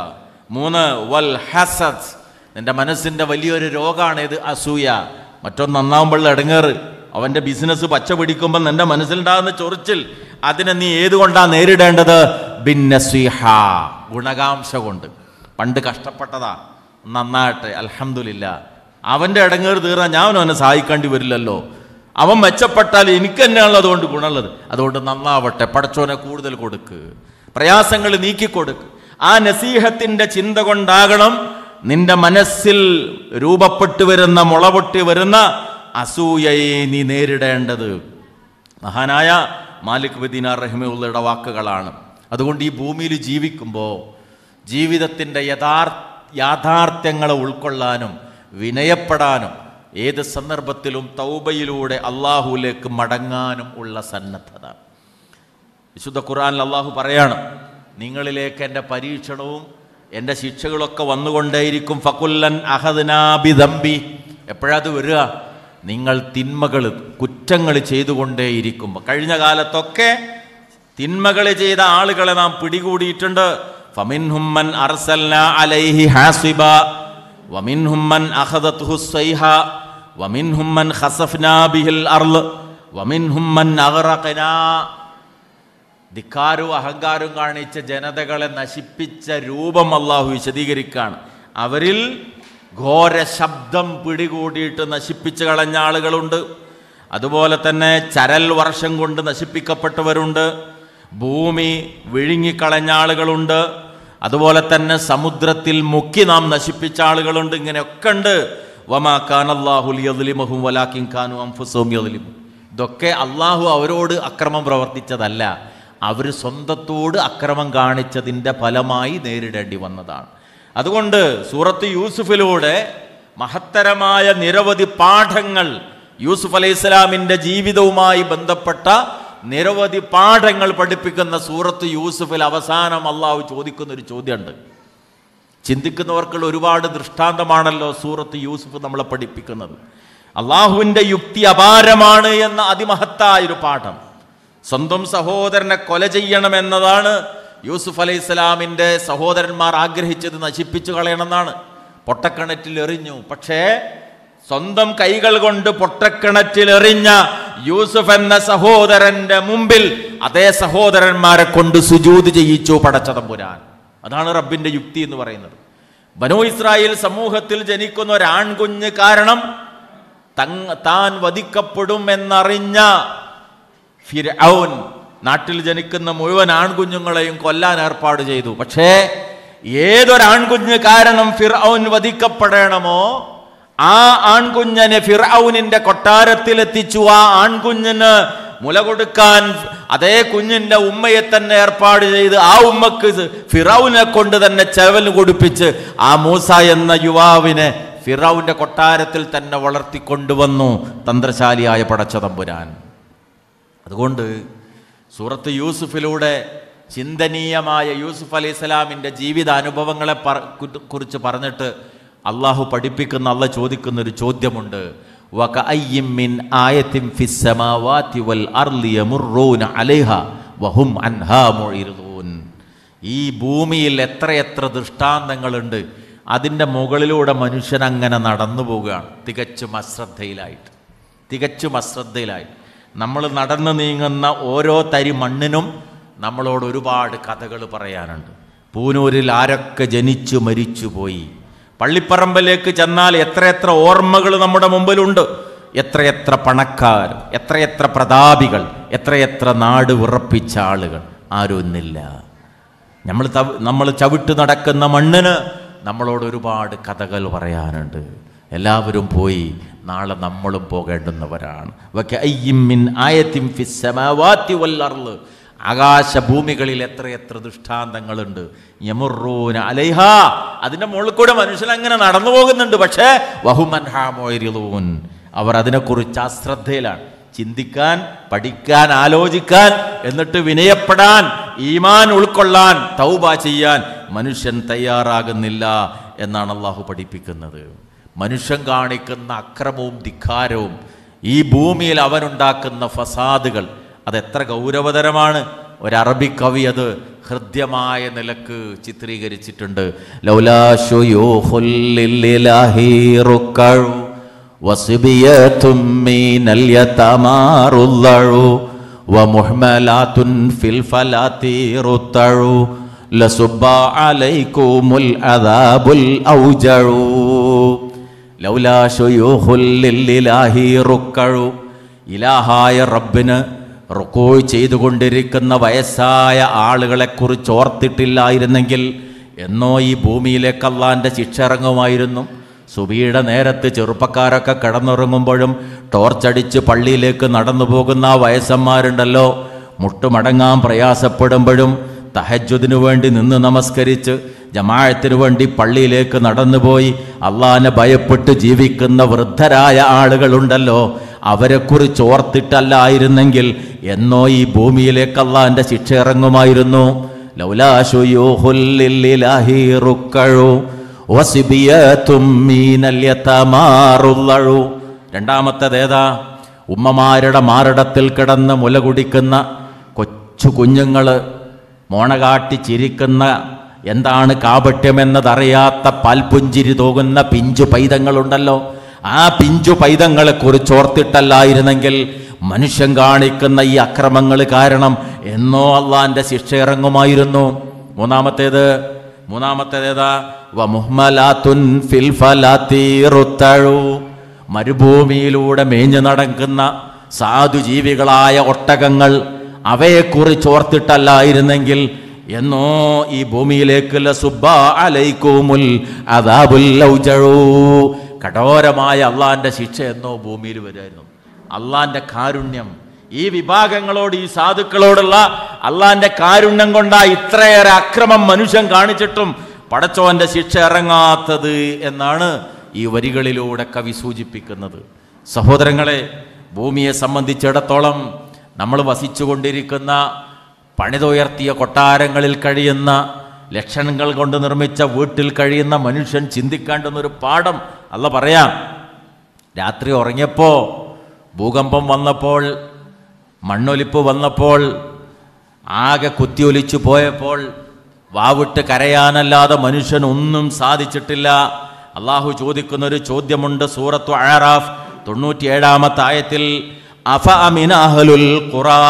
മൂന്ന് വൽ ഹസദ് നിന്റെ മനസ്സിൻ്റെ വലിയൊരു രോഗമാണ് ഇത് അസൂയ മറ്റൊന്ന് നന്നാവുമ്പോൾ ഇടങ്ങേറ് അവൻ്റെ ബിസിനസ് പച്ച പിടിക്കുമ്പോൾ നിൻ്റെ മനസ്സിലുണ്ടാകുന്ന ചൊറിച്ചിൽ അതിനെ നീ ഏതുകൊണ്ടാണ് നേരിടേണ്ടത് ഭിന്നസ്വിഹ ഗുണകാംശ കൊണ്ട് പണ്ട് കഷ്ടപ്പെട്ടതാ നന്നാട്ടെ അലഹമില്ല അവൻ്റെ ഇടങ്ങേറ് തീർന്നാൽ ഞാൻ അവനെ സഹായിക്കേണ്ടി വരില്ലല്ലോ അവൻ മെച്ചപ്പെട്ടാൽ എനിക്ക് തന്നെയാണല്ലോ അതുകൊണ്ട് ഗുണമുള്ളത് അതുകൊണ്ട് നന്നാവട്ടെ പടച്ചോനെ കൂടുതൽ കൊടുക്ക് പ്രയാസങ്ങൾ നീക്കിക്കൊടുക്ക് ആ നസീഹത്തിൻ്റെ ചിന്ത കൊണ്ടാകണം നിന്റെ മനസ്സിൽ രൂപപ്പെട്ടു വരുന്ന മുളപൊട്ടി വരുന്ന അസൂയയെ നീ നേരിടേണ്ടത് മഹാനായ മാലിക് ബദീനാർ റഹ്മുള്ളയുടെ വാക്കുകളാണ് അതുകൊണ്ട് ഈ ഭൂമിയിൽ ജീവിക്കുമ്പോൾ ജീവിതത്തിൻ്റെ യഥാർ യാഥാർത്ഥ്യങ്ങളെ ഉൾക്കൊള്ളാനും വിനയപ്പെടാനും ഏത് സന്ദർഭത്തിലും തൗബയിലൂടെ അള്ളാഹുലേക്ക് മടങ്ങാനും ഉള്ള സന്നദ്ധത വിശുദ്ധ ഖുർആാനിൽ അള്ളാഹു പറയാണ് നിങ്ങളിലേക്ക് എൻ്റെ പരീക്ഷണവും എൻ്റെ ശിക്ഷകളൊക്കെ വന്നുകൊണ്ടേയിരിക്കും ഫക്കുല്ലൻ അഹദ്നാബി ദമ്പി എപ്പോഴത് വരിക നിങ്ങൾ തിന്മകൾ കുറ്റങ്ങൾ ചെയ്തുകൊണ്ടേയിരിക്കും കഴിഞ്ഞ കാലത്തൊക്കെ തിന്മകൾ ചെയ്ത ആളുകളെ നാം പിടികൂടിയിട്ടുണ്ട് ഫമിൻഹുമ്മൻ അലൈഹി ഹാസിബ വമിൻഹുമ്മൻ വമിൻഹുമ്മൻ ബിഹിൽ വമിൻഹുമ്മൻ ധിക്കാരവും അഹങ്കാരവും കാണിച്ച ജനതകളെ നശിപ്പിച്ച രൂപം അള്ളാഹു വിശദീകരിക്കുകയാണ് അവരിൽ ഘോര ശബ്ദം പിടികൂടിയിട്ട് നശിപ്പിച്ചു കളഞ്ഞ ആളുകളുണ്ട് അതുപോലെ തന്നെ ചരൽ വർഷം കൊണ്ട് നശിപ്പിക്കപ്പെട്ടവരുണ്ട് ഭൂമി വിഴുങ്ങിക്കളഞ്ഞ ആളുകളുണ്ട് അതുപോലെ തന്നെ സമുദ്രത്തിൽ മുക്കി നാം നശിപ്പിച്ച ആളുകളുണ്ട് ഇങ്ങനെയൊക്കെ ഉണ്ട് വമാ ഖാൻ അള്ളാഹുലിമഹും വലാഖിൻ ഖാനു അംഫുസോം യദലിമും ഇതൊക്കെ അള്ളാഹു അവരോട് അക്രമം പ്രവർത്തിച്ചതല്ല അവർ സ്വന്തത്തോട് അക്രമം കാണിച്ചതിൻ്റെ ഫലമായി നേരിടേണ്ടി വന്നതാണ് അതുകൊണ്ട് സൂറത്ത് യൂസുഫിലൂടെ മഹത്തരമായ നിരവധി പാഠങ്ങൾ യൂസുഫ് അലൈഹി ഇസ്ലാമിൻ്റെ ജീവിതവുമായി ബന്ധപ്പെട്ട നിരവധി പാഠങ്ങൾ പഠിപ്പിക്കുന്ന സൂറത്ത് യൂസുഫിൽ അവസാനം അള്ളാഹു ചോദിക്കുന്ന ഒരു ചോദ്യമുണ്ട് ചിന്തിക്കുന്നവർക്കുള്ള ഒരുപാട് ദൃഷ്ടാന്തമാണല്ലോ സൂറത്ത് യൂസുഫ് നമ്മളെ പഠിപ്പിക്കുന്നത് അള്ളാഹുവിൻ്റെ യുക്തി അപാരമാണ് എന്ന അതിമഹത്തായൊരു പാഠം സ്വന്തം സഹോദരനെ കൊല ചെയ്യണമെന്നതാണ് യൂസുഫ് അലൈഹി ഇസ്ലാമിൻ്റെ സഹോദരന്മാർ ആഗ്രഹിച്ചത് നശിപ്പിച്ചു കളയണമെന്നാണ് പൊട്ടക്കിണറ്റിൽ എറിഞ്ഞു പക്ഷേ സ്വന്തം കൈകൾ കൊണ്ട് എറിഞ്ഞ യൂസുഫ് എന്ന സഹോദരന്റെ മുമ്പിൽ അതേ സഹോദരന്മാരെ കൊണ്ട് സുജൂത് ചെയ്യിച്ചു പടച്ചതമ്പുരാൻ അതാണ് റബ്ബിന്റെ യുക്തി എന്ന് പറയുന്നത് ബനോ ഇസ്രായേൽ സമൂഹത്തിൽ ജനിക്കുന്ന ഒരാൺകുഞ്ഞ് കാരണം താൻ വധിക്കപ്പെടും എന്നറിഞ്ഞ ഫിർഔൻ നാട്ടിൽ ജനിക്കുന്ന മുഴുവൻ ആൺകുഞ്ഞുങ്ങളെയും കൊല്ലാൻ ഏർപ്പാട് ചെയ്തു പക്ഷേ ഏതൊരാൺകുഞ്ഞ് കാരണം ഫിർഔൻ വധിക്കപ്പെടണമോ ആ ആൺകുഞ്ഞനെ ഫിർഔനിന്റെ കൊട്ടാരത്തിലെത്തിച്ചു ആ ആൺകുഞ്ഞിന് മുല കൊടുക്കാൻ അതേ കുഞ്ഞിന്റെ ഉമ്മയെ തന്നെ ഏർപ്പാട് ചെയ്ത് ആ ഉമ്മക്ക് ഫിറൌനെ കൊണ്ട് തന്നെ ചെവൽ കൊടുപ്പിച്ച് ആ മൂസ എന്ന യുവാവിനെ ഫിറൌന്റെ കൊട്ടാരത്തിൽ തന്നെ വളർത്തിക്കൊണ്ടുവന്നു തന്ത്രശാലിയായ തമ്പുരാൻ അതുകൊണ്ട് സൂറത്ത് യൂസുഫിലൂടെ ചിന്തനീയമായ യൂസുഫ് അലി ഇസ്ലാമിൻ്റെ ജീവിതാനുഭവങ്ങളെ പറ കുറിച്ച് പറഞ്ഞിട്ട് അള്ളാഹു പഠിപ്പിക്കുന്ന അള്ള ചോദിക്കുന്ന ഒരു ചോദ്യമുണ്ട് ഈ ഭൂമിയിൽ എത്രയെത്ര ദൃഷ്ടാന്തങ്ങളുണ്ട് അതിൻ്റെ മുകളിലൂടെ മനുഷ്യൻ അങ്ങനെ നടന്നു പോവുകയാണ് തികച്ചും അശ്രദ്ധയിലായിട്ട് തികച്ചും അശ്രദ്ധയിലായിട്ട് നമ്മൾ നടന്നു നീങ്ങുന്ന ഓരോ തരി മണ്ണിനും നമ്മളോട് ഒരുപാട് കഥകൾ പറയാനുണ്ട് പൂനൂരിൽ ആരൊക്കെ ജനിച്ചു മരിച്ചു പോയി പള്ളിപ്പറമ്പിലേക്ക് ചെന്നാൽ എത്രയെത്ര ഓർമ്മകൾ നമ്മുടെ മുമ്പിലുണ്ട് എത്രയെത്ര പണക്കാർ എത്രയെത്ര പ്രതാപികൾ എത്രയെത്ര നാട് ഉറപ്പിച്ച ആളുകൾ ആരൊന്നില്ല നമ്മൾ നമ്മൾ ചവിട്ട് നടക്കുന്ന മണ്ണിന് നമ്മളോട് ഒരുപാട് കഥകൾ പറയാനുണ്ട് എല്ലാവരും പോയി നാളെ നമ്മളും പോകേണ്ടുന്നവരാണ് ആകാശഭൂമികളിൽ എത്ര എത്രയെത്ര ദൃഷ്ടാന്തങ്ങളുണ്ട് യമുറൂന അലൈഹാ അതിൻ്റെ മുകളിൽ കൂടെ മനുഷ്യൻ അങ്ങനെ നടന്നു പോകുന്നുണ്ട് പക്ഷേ വഹുമൻഹാമോയിരൂൻ അവർ അതിനെക്കുറിച്ച് അശ്രദ്ധയിലാണ് ചിന്തിക്കാൻ പഠിക്കാൻ ആലോചിക്കാൻ എന്നിട്ട് വിനയപ്പെടാൻ ഈമാൻ ഉൾക്കൊള്ളാൻ തൗബ ചെയ്യാൻ മനുഷ്യൻ തയ്യാറാകുന്നില്ല എന്നാണ് അള്ളാഹു പഠിപ്പിക്കുന്നത് മനുഷ്യൻ കാണിക്കുന്ന അക്രമവും ധിക്കാരവും ഈ ഭൂമിയിൽ അവനുണ്ടാക്കുന്ന ഫസാദുകൾ അതെത്ര ഗൗരവതരമാണ് ഒരറബി കവി അത് ഹൃദ്യമായ നിലക്ക് ചിത്രീകരിച്ചിട്ടുണ്ട് ലസുബ്ബ അലൈക്കുമുൽ അദാബുൽ ഔജഴൂ ലൗലാശുഹുല്ലിലാഹിറുക്കഴു ഇലാഹായ റബ്ബിന് റുക്കോ ചെയ്തുകൊണ്ടിരിക്കുന്ന വയസ്സായ ആളുകളെ കുറിച്ച് ഓർത്തിട്ടില്ലായിരുന്നെങ്കിൽ എന്നോ ഈ ഭൂമിയിലേക്ക് അള്ളാൻ്റെ ശിക്ഷ ഇറങ്ങുമായിരുന്നു സുബിയുടെ നേരത്ത് ചെറുപ്പക്കാരൊക്കെ കിടന്നുറങ്ങുമ്പോഴും ടോർച്ചടിച്ച് പള്ളിയിലേക്ക് നടന്നു പോകുന്ന വയസ്സന്മാരുണ്ടല്ലോ മുട്ടുമടങ്ങാൻ പ്രയാസപ്പെടുമ്പോഴും തഹജ്ജുദിനു വേണ്ടി നിന്ന് നമസ്കരിച്ച് ജമാഴത്തിനു വേണ്ടി പള്ളിയിലേക്ക് നടന്നുപോയി അള്ളാനെ ഭയപ്പെട്ട് ജീവിക്കുന്ന വൃദ്ധരായ ആളുകളുണ്ടല്ലോ അവരെക്കുറിച്ച് ഓർത്തിട്ടല്ലായിരുന്നെങ്കിൽ എന്നോ ഈ ഭൂമിയിലേക്ക് അള്ളാൻ്റെ ശിക്ഷ ഇറങ്ങുമായിരുന്നു രണ്ടാമത്തേതേതാ ഉമ്മമാരുടെ മാറിടത്തിൽ കിടന്ന് മുല കുടിക്കുന്ന കൊച്ചു കുഞ്ഞുങ്ങള് മോണകാട്ടി ചിരിക്കുന്ന എന്താണ് കാപട്യമെന്നതറിയാത്ത പാൽപുഞ്ചിരി തോകുന്ന പിഞ്ചു പൈതങ്ങളുണ്ടല്ലോ ആ പിഞ്ചു കുറിച്ച് ഓർത്തിട്ടല്ലായിരുന്നെങ്കിൽ മനുഷ്യൻ കാണിക്കുന്ന ഈ അക്രമങ്ങൾ കാരണം എന്നോ അള്ളാന്റെ ശിക്ഷ ഇറങ്ങുമായിരുന്നു മൂന്നാമത്തേത് മൂന്നാമത്തേതാ മരുഭൂമിയിലൂടെ മേഞ്ഞു നടക്കുന്ന സാധുജീവികളായ ഒട്ടകങ്ങൾ അവയെക്കുറിച്ച് ഓർത്തിട്ടല്ലായിരുന്നെങ്കിൽ എന്നോ ഈ ഭൂമിയിലേക്ക് ലസുബുൽ കഠോരമായ അള്ളാന്റെ ശിക്ഷ എന്നോ ഭൂമിയിൽ വരുമായിരുന്നു അള്ളാന്റെ കാരുണ്യം ഈ വിഭാഗങ്ങളോട് ഈ സാധുക്കളോടുള്ള അള്ളാന്റെ കാരുണ്യം കൊണ്ടാ ഇത്രയേറെ അക്രമം മനുഷ്യൻ കാണിച്ചിട്ടും പടച്ചോന്റെ ശിക്ഷ ഇറങ്ങാത്തത് എന്നാണ് ഈ വരികളിലൂടെ കവി സൂചിപ്പിക്കുന്നത് സഹോദരങ്ങളെ ഭൂമിയെ സംബന്ധിച്ചിടത്തോളം നമ്മൾ വസിച്ചുകൊണ്ടിരിക്കുന്ന പണിതുയർത്തിയ കൊട്ടാരങ്ങളിൽ കഴിയുന്ന ലക്ഷണങ്ങൾ കൊണ്ട് നിർമ്മിച്ച വീട്ടിൽ കഴിയുന്ന മനുഷ്യൻ ചിന്തിക്കേണ്ടുന്നൊരു പാഠം അല്ല പറയാം രാത്രി ഉറങ്ങിയപ്പോൾ ഭൂകമ്പം വന്നപ്പോൾ മണ്ണൊലിപ്പ് വന്നപ്പോൾ ആകെ കുത്തിയൊലിച്ചു പോയപ്പോൾ വാവിട്ട് കരയാനല്ലാതെ മനുഷ്യൻ ഒന്നും സാധിച്ചിട്ടില്ല അള്ളാഹു ചോദിക്കുന്നൊരു ചോദ്യമുണ്ട് സൂറത്തു അഴറാഫ് തൊണ്ണൂറ്റിയേഴാമത്തായത്തിൽ ആയത്തിൽ ഖുറാ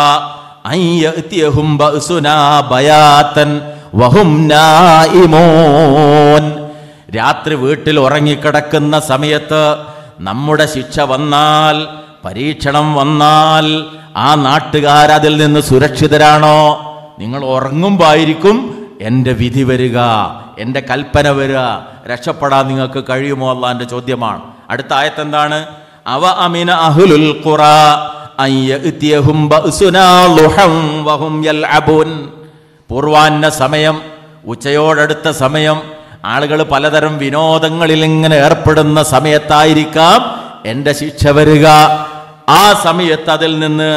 ബയാതൻ വഹും നായിമൂൻ രാത്രി വീട്ടിൽ ഉറങ്ങിക്കിടക്കുന്ന സമയത്ത് നമ്മുടെ ശിക്ഷ വന്നാൽ പരീക്ഷണം വന്നാൽ ആ നാട്ടുകാർ അതിൽ നിന്ന് സുരക്ഷിതരാണോ നിങ്ങൾ ഉറങ്ങുമ്പായിരിക്കും എൻ്റെ വിധി വരിക എൻ്റെ കൽപ്പന വരിക രക്ഷപ്പെടാൻ നിങ്ങൾക്ക് കഴിയുമോ അള്ളാൻ്റെ ചോദ്യമാണ് അടുത്ത ആയത്തെന്താണ് അവ അമിന അഹുലുൽ പൂർവാന്ന സമയം ഉച്ചയോടടുത്ത സമയം ആളുകൾ പലതരം വിനോദങ്ങളിൽ ഇങ്ങനെ ഏർപ്പെടുന്ന സമയത്തായിരിക്കാം എന്റെ ശിക്ഷ വരിക ആ സമയത്ത് അതിൽ നിന്ന്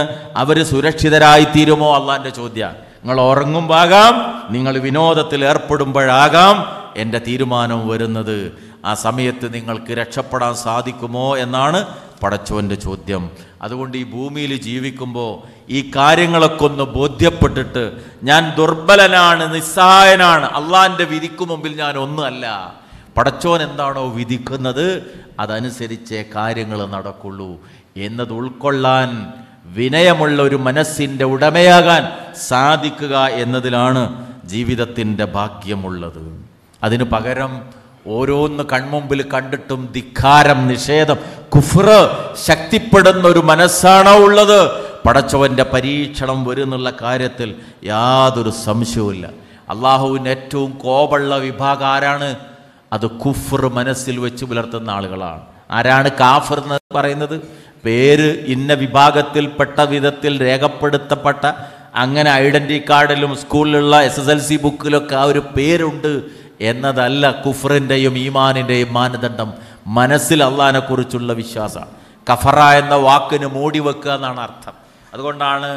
അവർ സുരക്ഷിതരായി തീരുമോ അള്ളാൻ്റെ ചോദ്യം നിങ്ങൾ ഉറങ്ങുമ്പാകാം നിങ്ങൾ വിനോദത്തിൽ ഏർപ്പെടുമ്പോഴാകാം എൻ്റെ തീരുമാനം വരുന്നത് ആ സമയത്ത് നിങ്ങൾക്ക് രക്ഷപ്പെടാൻ സാധിക്കുമോ എന്നാണ് പടച്ചവൻ്റെ ചോദ്യം അതുകൊണ്ട് ഈ ഭൂമിയിൽ ജീവിക്കുമ്പോൾ ഈ കാര്യങ്ങളൊക്കെ ഒന്ന് ബോധ്യപ്പെട്ടിട്ട് ഞാൻ ദുർബലനാണ് നിസ്സഹായനാണ് അള്ളാൻ്റെ വിധിക്കു മുമ്പിൽ ഞാൻ ഒന്നുമല്ല പടച്ചോൻ എന്താണോ വിധിക്കുന്നത് അതനുസരിച്ചേ കാര്യങ്ങൾ നടക്കുള്ളൂ എന്നത് ഉൾക്കൊള്ളാൻ വിനയമുള്ള ഒരു മനസ്സിൻ്റെ ഉടമയാകാൻ സാധിക്കുക എന്നതിലാണ് ജീവിതത്തിൻ്റെ ഭാഗ്യമുള്ളത് അതിന് പകരം ഓരോന്ന് കൺമുമ്പിൽ കണ്ടിട്ടും ധിക്കാരം നിഷേധം കുഫ്ര ശക്തിപ്പെടുന്ന ഒരു മനസ്സാണോ ഉള്ളത് പടച്ചവൻ്റെ പരീക്ഷണം വരുന്നുള്ള കാര്യത്തിൽ യാതൊരു സംശയവുമില്ല അള്ളാഹുവിൻ്റെ ഏറ്റവും കോപുള്ള വിഭാഗം ആരാണ് അത് കുഫർ മനസ്സിൽ വെച്ച് പുലർത്തുന്ന ആളുകളാണ് ആരാണ് കാഫർ എന്ന് പറയുന്നത് പേര് ഇന്ന വിഭാഗത്തിൽപ്പെട്ട വിധത്തിൽ രേഖപ്പെടുത്തപ്പെട്ട അങ്ങനെ ഐഡൻറ്റി കാർഡിലും സ്കൂളിലുള്ള എസ് എസ് എൽ സി ബുക്കിലൊക്കെ ആ ഒരു പേരുണ്ട് എന്നതല്ല കുഫറിൻ്റെയും ഈമാനിൻ്റെയും മാനദണ്ഡം മനസ്സിൽ അള്ളഹാനെക്കുറിച്ചുള്ള വിശ്വാസമാണ് കഫറ എന്ന വാക്കിന് മൂടി വെക്കുക എന്നാണ് അർത്ഥം അതുകൊണ്ടാണ്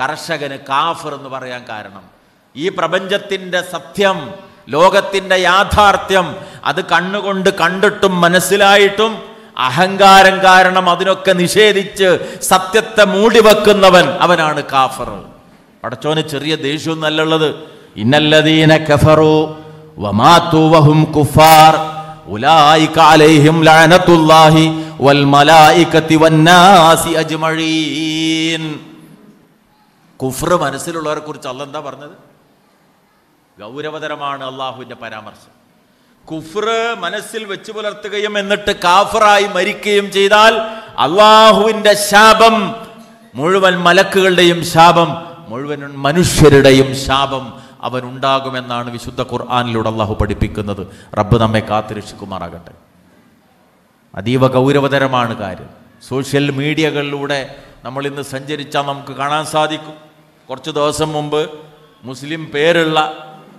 കർഷകന് കാഫർ എന്ന് പറയാൻ കാരണം ഈ പ്രപഞ്ചത്തിൻ്റെ സത്യം ലോകത്തിൻ്റെ യാഥാർത്ഥ്യം അത് കണ്ണുകൊണ്ട് കണ്ടിട്ടും മനസ്സിലായിട്ടും അഹങ്കാരം കാരണം അതിനൊക്കെ നിഷേധിച്ച് സത്യത്തെ മൂടിവെക്കുന്നവൻ അവനാണ് കാഫർ പടച്ചോന് ചെറിയ ദേഷ്യമൊന്നല്ലുള്ളത് ഇന്നല്ലതീന കഫറു കുഫാർ അലൈഹിം വൽ വന്നാസി അജ്മഈൻ മനസ്സിലുള്ളവരെ കുറിച്ച് അല്ല എന്താ പറഞ്ഞത് ഗൗരവതരമാണ് അള്ളാഹുവിന്റെ പരാമർശം കുഫ്ർ മനസ്സിൽ വെച്ചു പുലർത്തുകയും എന്നിട്ട് കാഫറായി മരിക്കുകയും ചെയ്താൽ അള്ളാഹുവിന്റെ ശാപം മുഴുവൻ മലക്കുകളുടെയും ശാപം മുഴുവൻ മനുഷ്യരുടെയും ശാപം അവനുണ്ടാകുമെന്നാണ് വിശുദ്ധ ഖുർആാനിലൂടെ അള്ളാഹു പഠിപ്പിക്കുന്നത് റബ്ബ് നമ്മെ കാത്തിരക്ഷിക്കുമാറാകട്ടെ അതീവ ഗൗരവതരമാണ് കാര്യം സോഷ്യൽ മീഡിയകളിലൂടെ നമ്മൾ ഇന്ന് സഞ്ചരിച്ചാൽ നമുക്ക് കാണാൻ സാധിക്കും കുറച്ച് ദിവസം മുമ്പ് മുസ്ലിം പേരുള്ള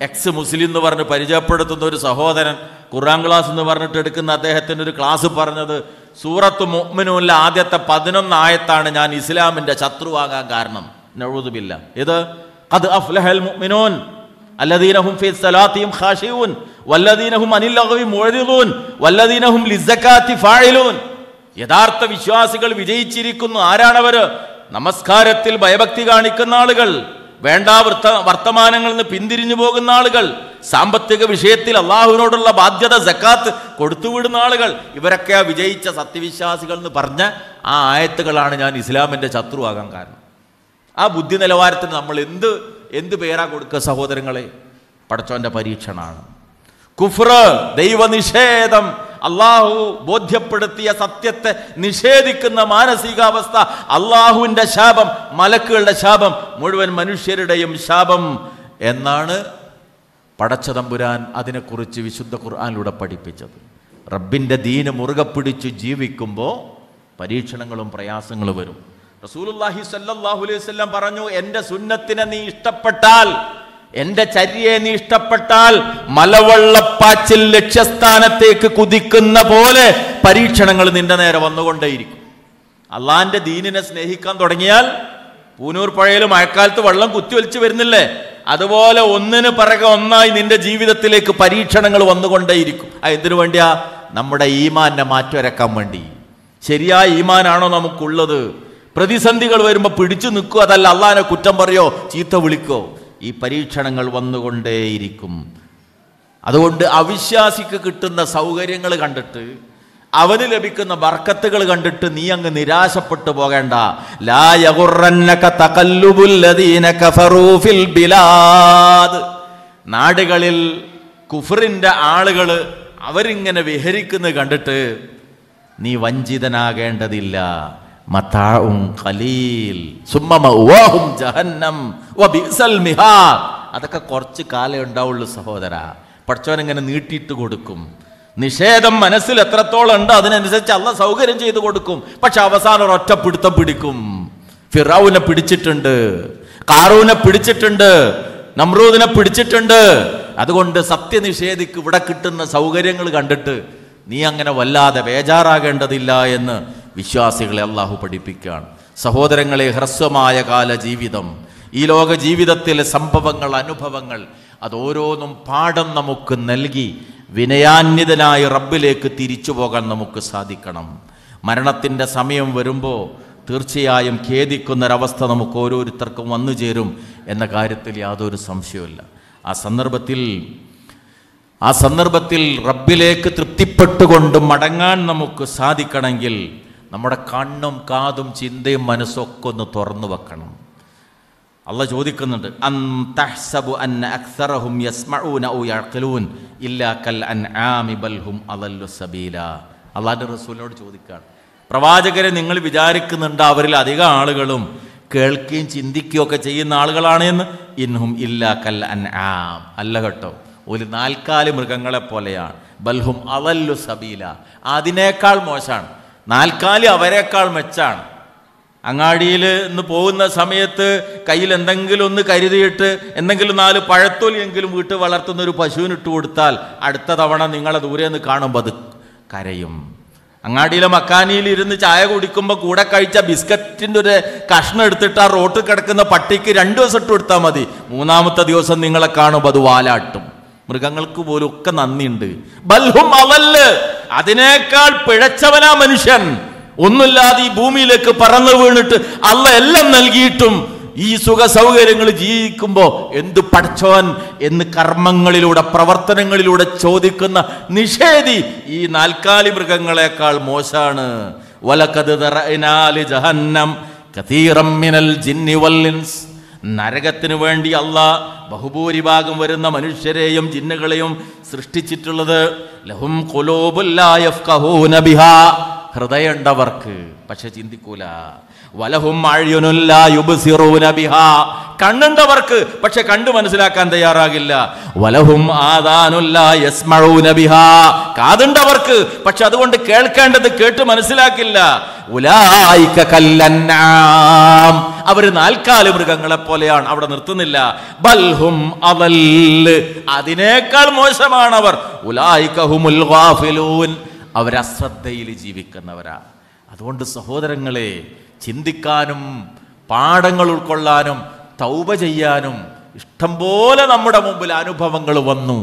എക്സ് മുസ്ലിം എന്ന് പറഞ്ഞ് പരിചയപ്പെടുത്തുന്ന ഒരു സഹോദരൻ ഖുറാൻ ക്ലാസ് എന്ന് പറഞ്ഞിട്ട് എടുക്കുന്ന അദ്ദേഹത്തിൻ്റെ ഒരു ക്ലാസ് പറഞ്ഞത് സൂറത്ത് മുഹ്മിനുല്ല ആദ്യത്തെ പതിനൊന്ന് ആയത്താണ് ഞാൻ ഇസ്ലാമിൻ്റെ ശത്രുവാകാൻ കാരണം നഴുതുമില്ല ഇത് അത് അഫ്ലഹൽ മുഹ്മിനോൻ അല്ലദീനഹും ഫി സലാത്തിയും ഖാഷിഊൻ വല്ലദീനഹും അനിൽ ലഗ്വി മുഅ്രിദൂൻ വല്ലദീനഹും ലിസക്കാത്തി ഫാഇലൂൻ യഥാർത്ഥ വിശ്വാസികൾ വിജയിച്ചിരിക്കുന്നു ആരാണവർ നമസ്കാരത്തിൽ ഭയഭക്തി കാണിക്കുന്ന ആളുകൾ വേണ്ട വൃത്ത വർത്തമാനങ്ങളിൽ നിന്ന് പിന്തിരിഞ്ഞു പോകുന്ന ആളുകൾ സാമ്പത്തിക വിഷയത്തിൽ അള്ളാഹുവിനോടുള്ള ബാധ്യത ജക്കാത്ത് കൊടുത്തുവിടുന്ന ആളുകൾ ഇവരൊക്കെ വിജയിച്ച സത്യവിശ്വാസികൾ എന്ന് പറഞ്ഞ ആ ആയത്തുകളാണ് ഞാൻ ഇസ്ലാമിൻ്റെ ശത്രുവാകാൻ കാരണം ആ ബുദ്ധി നിലവാരത്തിന് നമ്മൾ എന്ത് എന്ത് പേരാ കൊടുക്കുക സഹോദരങ്ങളെ പടച്ചോൻ്റെ പരീക്ഷണമാണ് കുഫ്ര ദൈവനിഷേധം അള്ളാഹു ബോധ്യപ്പെടുത്തിയ സത്യത്തെ നിഷേധിക്കുന്ന മാനസികാവസ്ഥ അള്ളാഹുവിൻ്റെ ശാപം മലക്കുകളുടെ ശാപം മുഴുവൻ മനുഷ്യരുടെയും ശാപം എന്നാണ് പടച്ചതമ്പുരാൻ അതിനെക്കുറിച്ച് വിശുദ്ധ ഖുർആാനിലൂടെ പഠിപ്പിച്ചത് റബ്ബിൻ്റെ ദീന് മുറുകെ പിടിച്ച് ജീവിക്കുമ്പോൾ പരീക്ഷണങ്ങളും പ്രയാസങ്ങളും വരും റസൂലുല്ലാഹി സല്ലാഹു അലൈഹി വസല്ലം പറഞ്ഞു എൻ്റെ സുന്നത്തിനെ നീ ഇഷ്ടപ്പെട്ടാൽ എൻ്റെ ചര്യയെ നീ ഇഷ്ടപ്പെട്ടാൽ മലവെള്ളപ്പാച്ചിൽ ലക്ഷ്യസ്ഥാനത്തേക്ക് കുതിക്കുന്ന പോലെ പരീക്ഷണങ്ങൾ നിന്റെ നേരെ വന്നുകൊണ്ടേയിരിക്കും അള്ളാന്റെ ദീനിനെ സ്നേഹിക്കാൻ തുടങ്ങിയാൽ പൂനൂർ പുഴയിൽ മഴക്കാലത്ത് വെള്ളം കുത്തിവലിച്ചു വരുന്നില്ലേ അതുപോലെ ഒന്നിന് പിറകെ ഒന്നായി നിന്റെ ജീവിതത്തിലേക്ക് പരീക്ഷണങ്ങൾ വന്നുകൊണ്ടേയിരിക്കും എന്തിനു വേണ്ടിയാ നമ്മുടെ ഈമാനെ മാറ്റുരക്കാൻ വേണ്ടി ശരിയായ ഈമാനാണോ നമുക്കുള്ളത് പ്രതിസന്ധികൾ വരുമ്പോൾ പിടിച്ചു നിൽക്കുക അതല്ല അള്ളാഹിനെ കുറ്റം പറയോ ചീത്ത വിളിക്കോ ഈ പരീക്ഷണങ്ങൾ വന്നുകൊണ്ടേയിരിക്കും അതുകൊണ്ട് അവിശ്വാസിക്ക് കിട്ടുന്ന സൗകര്യങ്ങൾ കണ്ടിട്ട് അവന് ലഭിക്കുന്ന വർക്കത്തുകൾ കണ്ടിട്ട് നീ അങ്ങ് നിരാശപ്പെട്ടു പോകേണ്ട നാടുകളിൽ കുഫറിൻ്റെ ആളുകൾ അവരിങ്ങനെ വിഹരിക്കുന്നത് കണ്ടിട്ട് നീ വഞ്ചിതനാകേണ്ടതില്ല അതൊക്കെ കുറച്ച് കാലേ ഉണ്ടാവുള്ളൂ സഹോദര പഠിച്ചവൻ ഇങ്ങനെ നീട്ടിയിട്ട് കൊടുക്കും നിഷേധം മനസ്സിൽ എത്രത്തോളം ഉണ്ടോ അതിനനുസരിച്ച് അല്ല സൗകര്യം ചെയ്തു കൊടുക്കും പക്ഷെ അവസാനം ഒരൊറ്റ പിടിക്കും ഫിറാവുനെ പിടിച്ചിട്ടുണ്ട് കാറൂനെ പിടിച്ചിട്ടുണ്ട് നമ്രൂദിനെ പിടിച്ചിട്ടുണ്ട് അതുകൊണ്ട് സത്യനിഷേധിക്ക് ഇവിടെ കിട്ടുന്ന സൗകര്യങ്ങൾ കണ്ടിട്ട് നീ അങ്ങനെ വല്ലാതെ ബേജാറാകേണ്ടതില്ല എന്ന് വിശ്വാസികളെ അള്ളാഹു പഠിപ്പിക്കുകയാണ് സഹോദരങ്ങളെ ഹ്രസ്വമായ കാല ജീവിതം ഈ ലോക ജീവിതത്തിലെ സംഭവങ്ങൾ അനുഭവങ്ങൾ അതോരോന്നും പാഠം നമുക്ക് നൽകി വിനയാന്വിതനായി റബ്ബിലേക്ക് തിരിച്ചു പോകാൻ നമുക്ക് സാധിക്കണം മരണത്തിൻ്റെ സമയം വരുമ്പോൾ തീർച്ചയായും ഖേദിക്കുന്നൊരവസ്ഥ നമുക്ക് ഓരോരുത്തർക്കും വന്നു ചേരും എന്ന കാര്യത്തിൽ യാതൊരു സംശയവുമില്ല ആ സന്ദർഭത്തിൽ ആ സന്ദർഭത്തിൽ റബ്ബിലേക്ക് തൃപ്തിപ്പെട്ടുകൊണ്ട് മടങ്ങാൻ നമുക്ക് സാധിക്കണമെങ്കിൽ നമ്മുടെ കണ്ണും കാതും ചിന്തയും മനസ്സൊക്കെ ഒന്ന് തുറന്നു വെക്കണം അല്ല ചോദിക്കുന്നുണ്ട് അൻ തഹ്സബു അൻ യസ്മഊന ഇല്ലാ കൽ അലല്ലു സബീല റസൂലിനോട് ചോദിക്കുകയാണ് പ്രവാചകരെ നിങ്ങൾ വിചാരിക്കുന്നുണ്ട് അവരിൽ അധികം ആളുകളും കേൾക്കുകയും ചിന്തിക്കുകയും ഒക്കെ ചെയ്യുന്ന ആളുകളാണ് എന്ന് ഇൻഹും ഇല്ലാ കൽ അൻ ആം അല്ല കേട്ടോ ഒരു നാൽക്കാലി മൃഗങ്ങളെ പോലെയാണ് ബൽഹും അവല്ലു സബീല അതിനേക്കാൾ മോശമാണ് നാൽക്കാലി അവരെക്കാൾ മെച്ചാണ് അങ്ങാടിയിൽ ഇന്ന് പോകുന്ന സമയത്ത് കയ്യിൽ എന്തെങ്കിലും ഒന്ന് കരുതിയിട്ട് എന്തെങ്കിലും നാല് പഴത്തൊലിയെങ്കിലും വീട്ടിൽ വളർത്തുന്ന ഒരു പശുവിനിട്ട് കൊടുത്താൽ അടുത്ത തവണ നിങ്ങളെ ദൂരെ നിന്ന് കാണുമ്പോൾ അത് കരയും അങ്ങാടിയിലെ മക്കാനിയിൽ ഇരുന്ന് ചായ കുടിക്കുമ്പോൾ കൂടെ കഴിച്ച ബിസ്ക്കറ്റിൻ്റെ ഒരു കഷ്ണം എടുത്തിട്ട് ആ റോട്ടിൽ കിടക്കുന്ന പട്ടിക്ക് രണ്ട് ദിവസം ഇട്ട് കൊടുത്താൽ മതി മൂന്നാമത്തെ ദിവസം നിങ്ങളെ കാണുമ്പോൾ അത് വാലാട്ടും മൃഗങ്ങൾക്ക് പോലും ഒക്കെ നന്ദിയുണ്ട് ബൽഹും അവല് അതിനേക്കാൾ പിഴച്ചവനാ മനുഷ്യൻ ഒന്നുമില്ലാതെ ഈ ഭൂമിയിലേക്ക് പറന്നു വീണിട്ട് അല്ല എല്ലാം നൽകിയിട്ടും ഈ സുഖ സൗകര്യങ്ങൾ ജീവിക്കുമ്പോൾ എന്ത് പഠിച്ചവൻ എന്ന് കർമ്മങ്ങളിലൂടെ പ്രവർത്തനങ്ങളിലൂടെ ചോദിക്കുന്ന നിഷേധി ഈ നാൽക്കാലി മൃഗങ്ങളെക്കാൾ മോശാണ് വലക്കത് ജഹന്നം കതീറമ്മിനൽ ജിന്നിവല്ലിൻസ് നരകത്തിനു വേണ്ടി അല്ല ബഹുഭൂരിഭാഗം വരുന്ന മനുഷ്യരെയും ജിന്നുകളെയും സൃഷ്ടിച്ചിട്ടുള്ളത് ലഹും കൊലോബുല്ലായ ഹൃദയണ്ടവർക്ക് പക്ഷെ ചിന്തിക്കൂല വലഹും കണ്ണുണ്ടവർക്ക് പക്ഷെ കണ്ടു മനസ്സിലാക്കാൻ തയ്യാറാകില്ല വലഹും ബിഹ കാതുണ്ടവർക്ക് പക്ഷെ അതുകൊണ്ട് കേൾക്കേണ്ടത് കേട്ട് മനസ്സിലാക്കില്ല ഉലായിക്ക കല്ലന്നാം അവര് നാൽക്കാല് മൃഗങ്ങളെ പോലെയാണ് അവിടെ നിർത്തുന്നില്ല ബൽഹും അവൽ അതിനേക്കാൾ മോശമാണ് അവർ അവരശ്രദ്ധയിൽ ജീവിക്കുന്നവരാ അതുകൊണ്ട് സഹോദരങ്ങളെ ചിന്തിക്കാനും പാഠങ്ങൾ ഉൾക്കൊള്ളാനും തൗബ ചെയ്യാനും ഇഷ്ടം പോലെ നമ്മുടെ മുമ്പിൽ അനുഭവങ്ങൾ വന്നു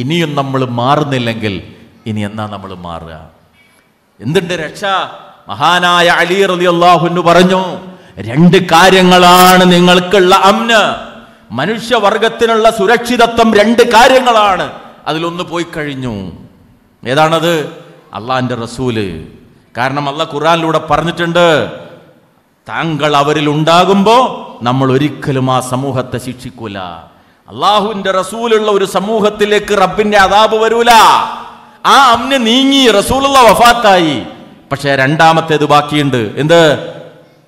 ഇനിയും നമ്മൾ മാറുന്നില്ലെങ്കിൽ ഇനി എന്നാ നമ്മൾ മാറുക എന്തുണ്ട് രക്ഷ മഹാനായ അലി റലി അള്ളാഹുന്നു പറഞ്ഞു രണ്ട് കാര്യങ്ങളാണ് നിങ്ങൾക്കുള്ള അമ്ന് മനുഷ്യവർഗത്തിനുള്ള സുരക്ഷിതത്വം രണ്ട് കാര്യങ്ങളാണ് അതിലൊന്ന് പോയി കഴിഞ്ഞു ഏതാണത് അള്ളാഹിൻ്റെ റസൂല് കാരണം അള്ള ഖുറാനിലൂടെ പറഞ്ഞിട്ടുണ്ട് താങ്കൾ അവരിൽ ഉണ്ടാകുമ്പോൾ നമ്മൾ ഒരിക്കലും ആ സമൂഹത്തെ ശിക്ഷിക്കൂല അള്ളാഹുവിന്റെ റസൂലുള്ള ഒരു സമൂഹത്തിലേക്ക് റബ്ബിന്റെ അതാപ് വരൂല ആ അമ്മ നീങ്ങി റസൂലുള്ള വഫാത്തായി പക്ഷേ രണ്ടാമത്തേത് ബാക്കിയുണ്ട് എന്ത്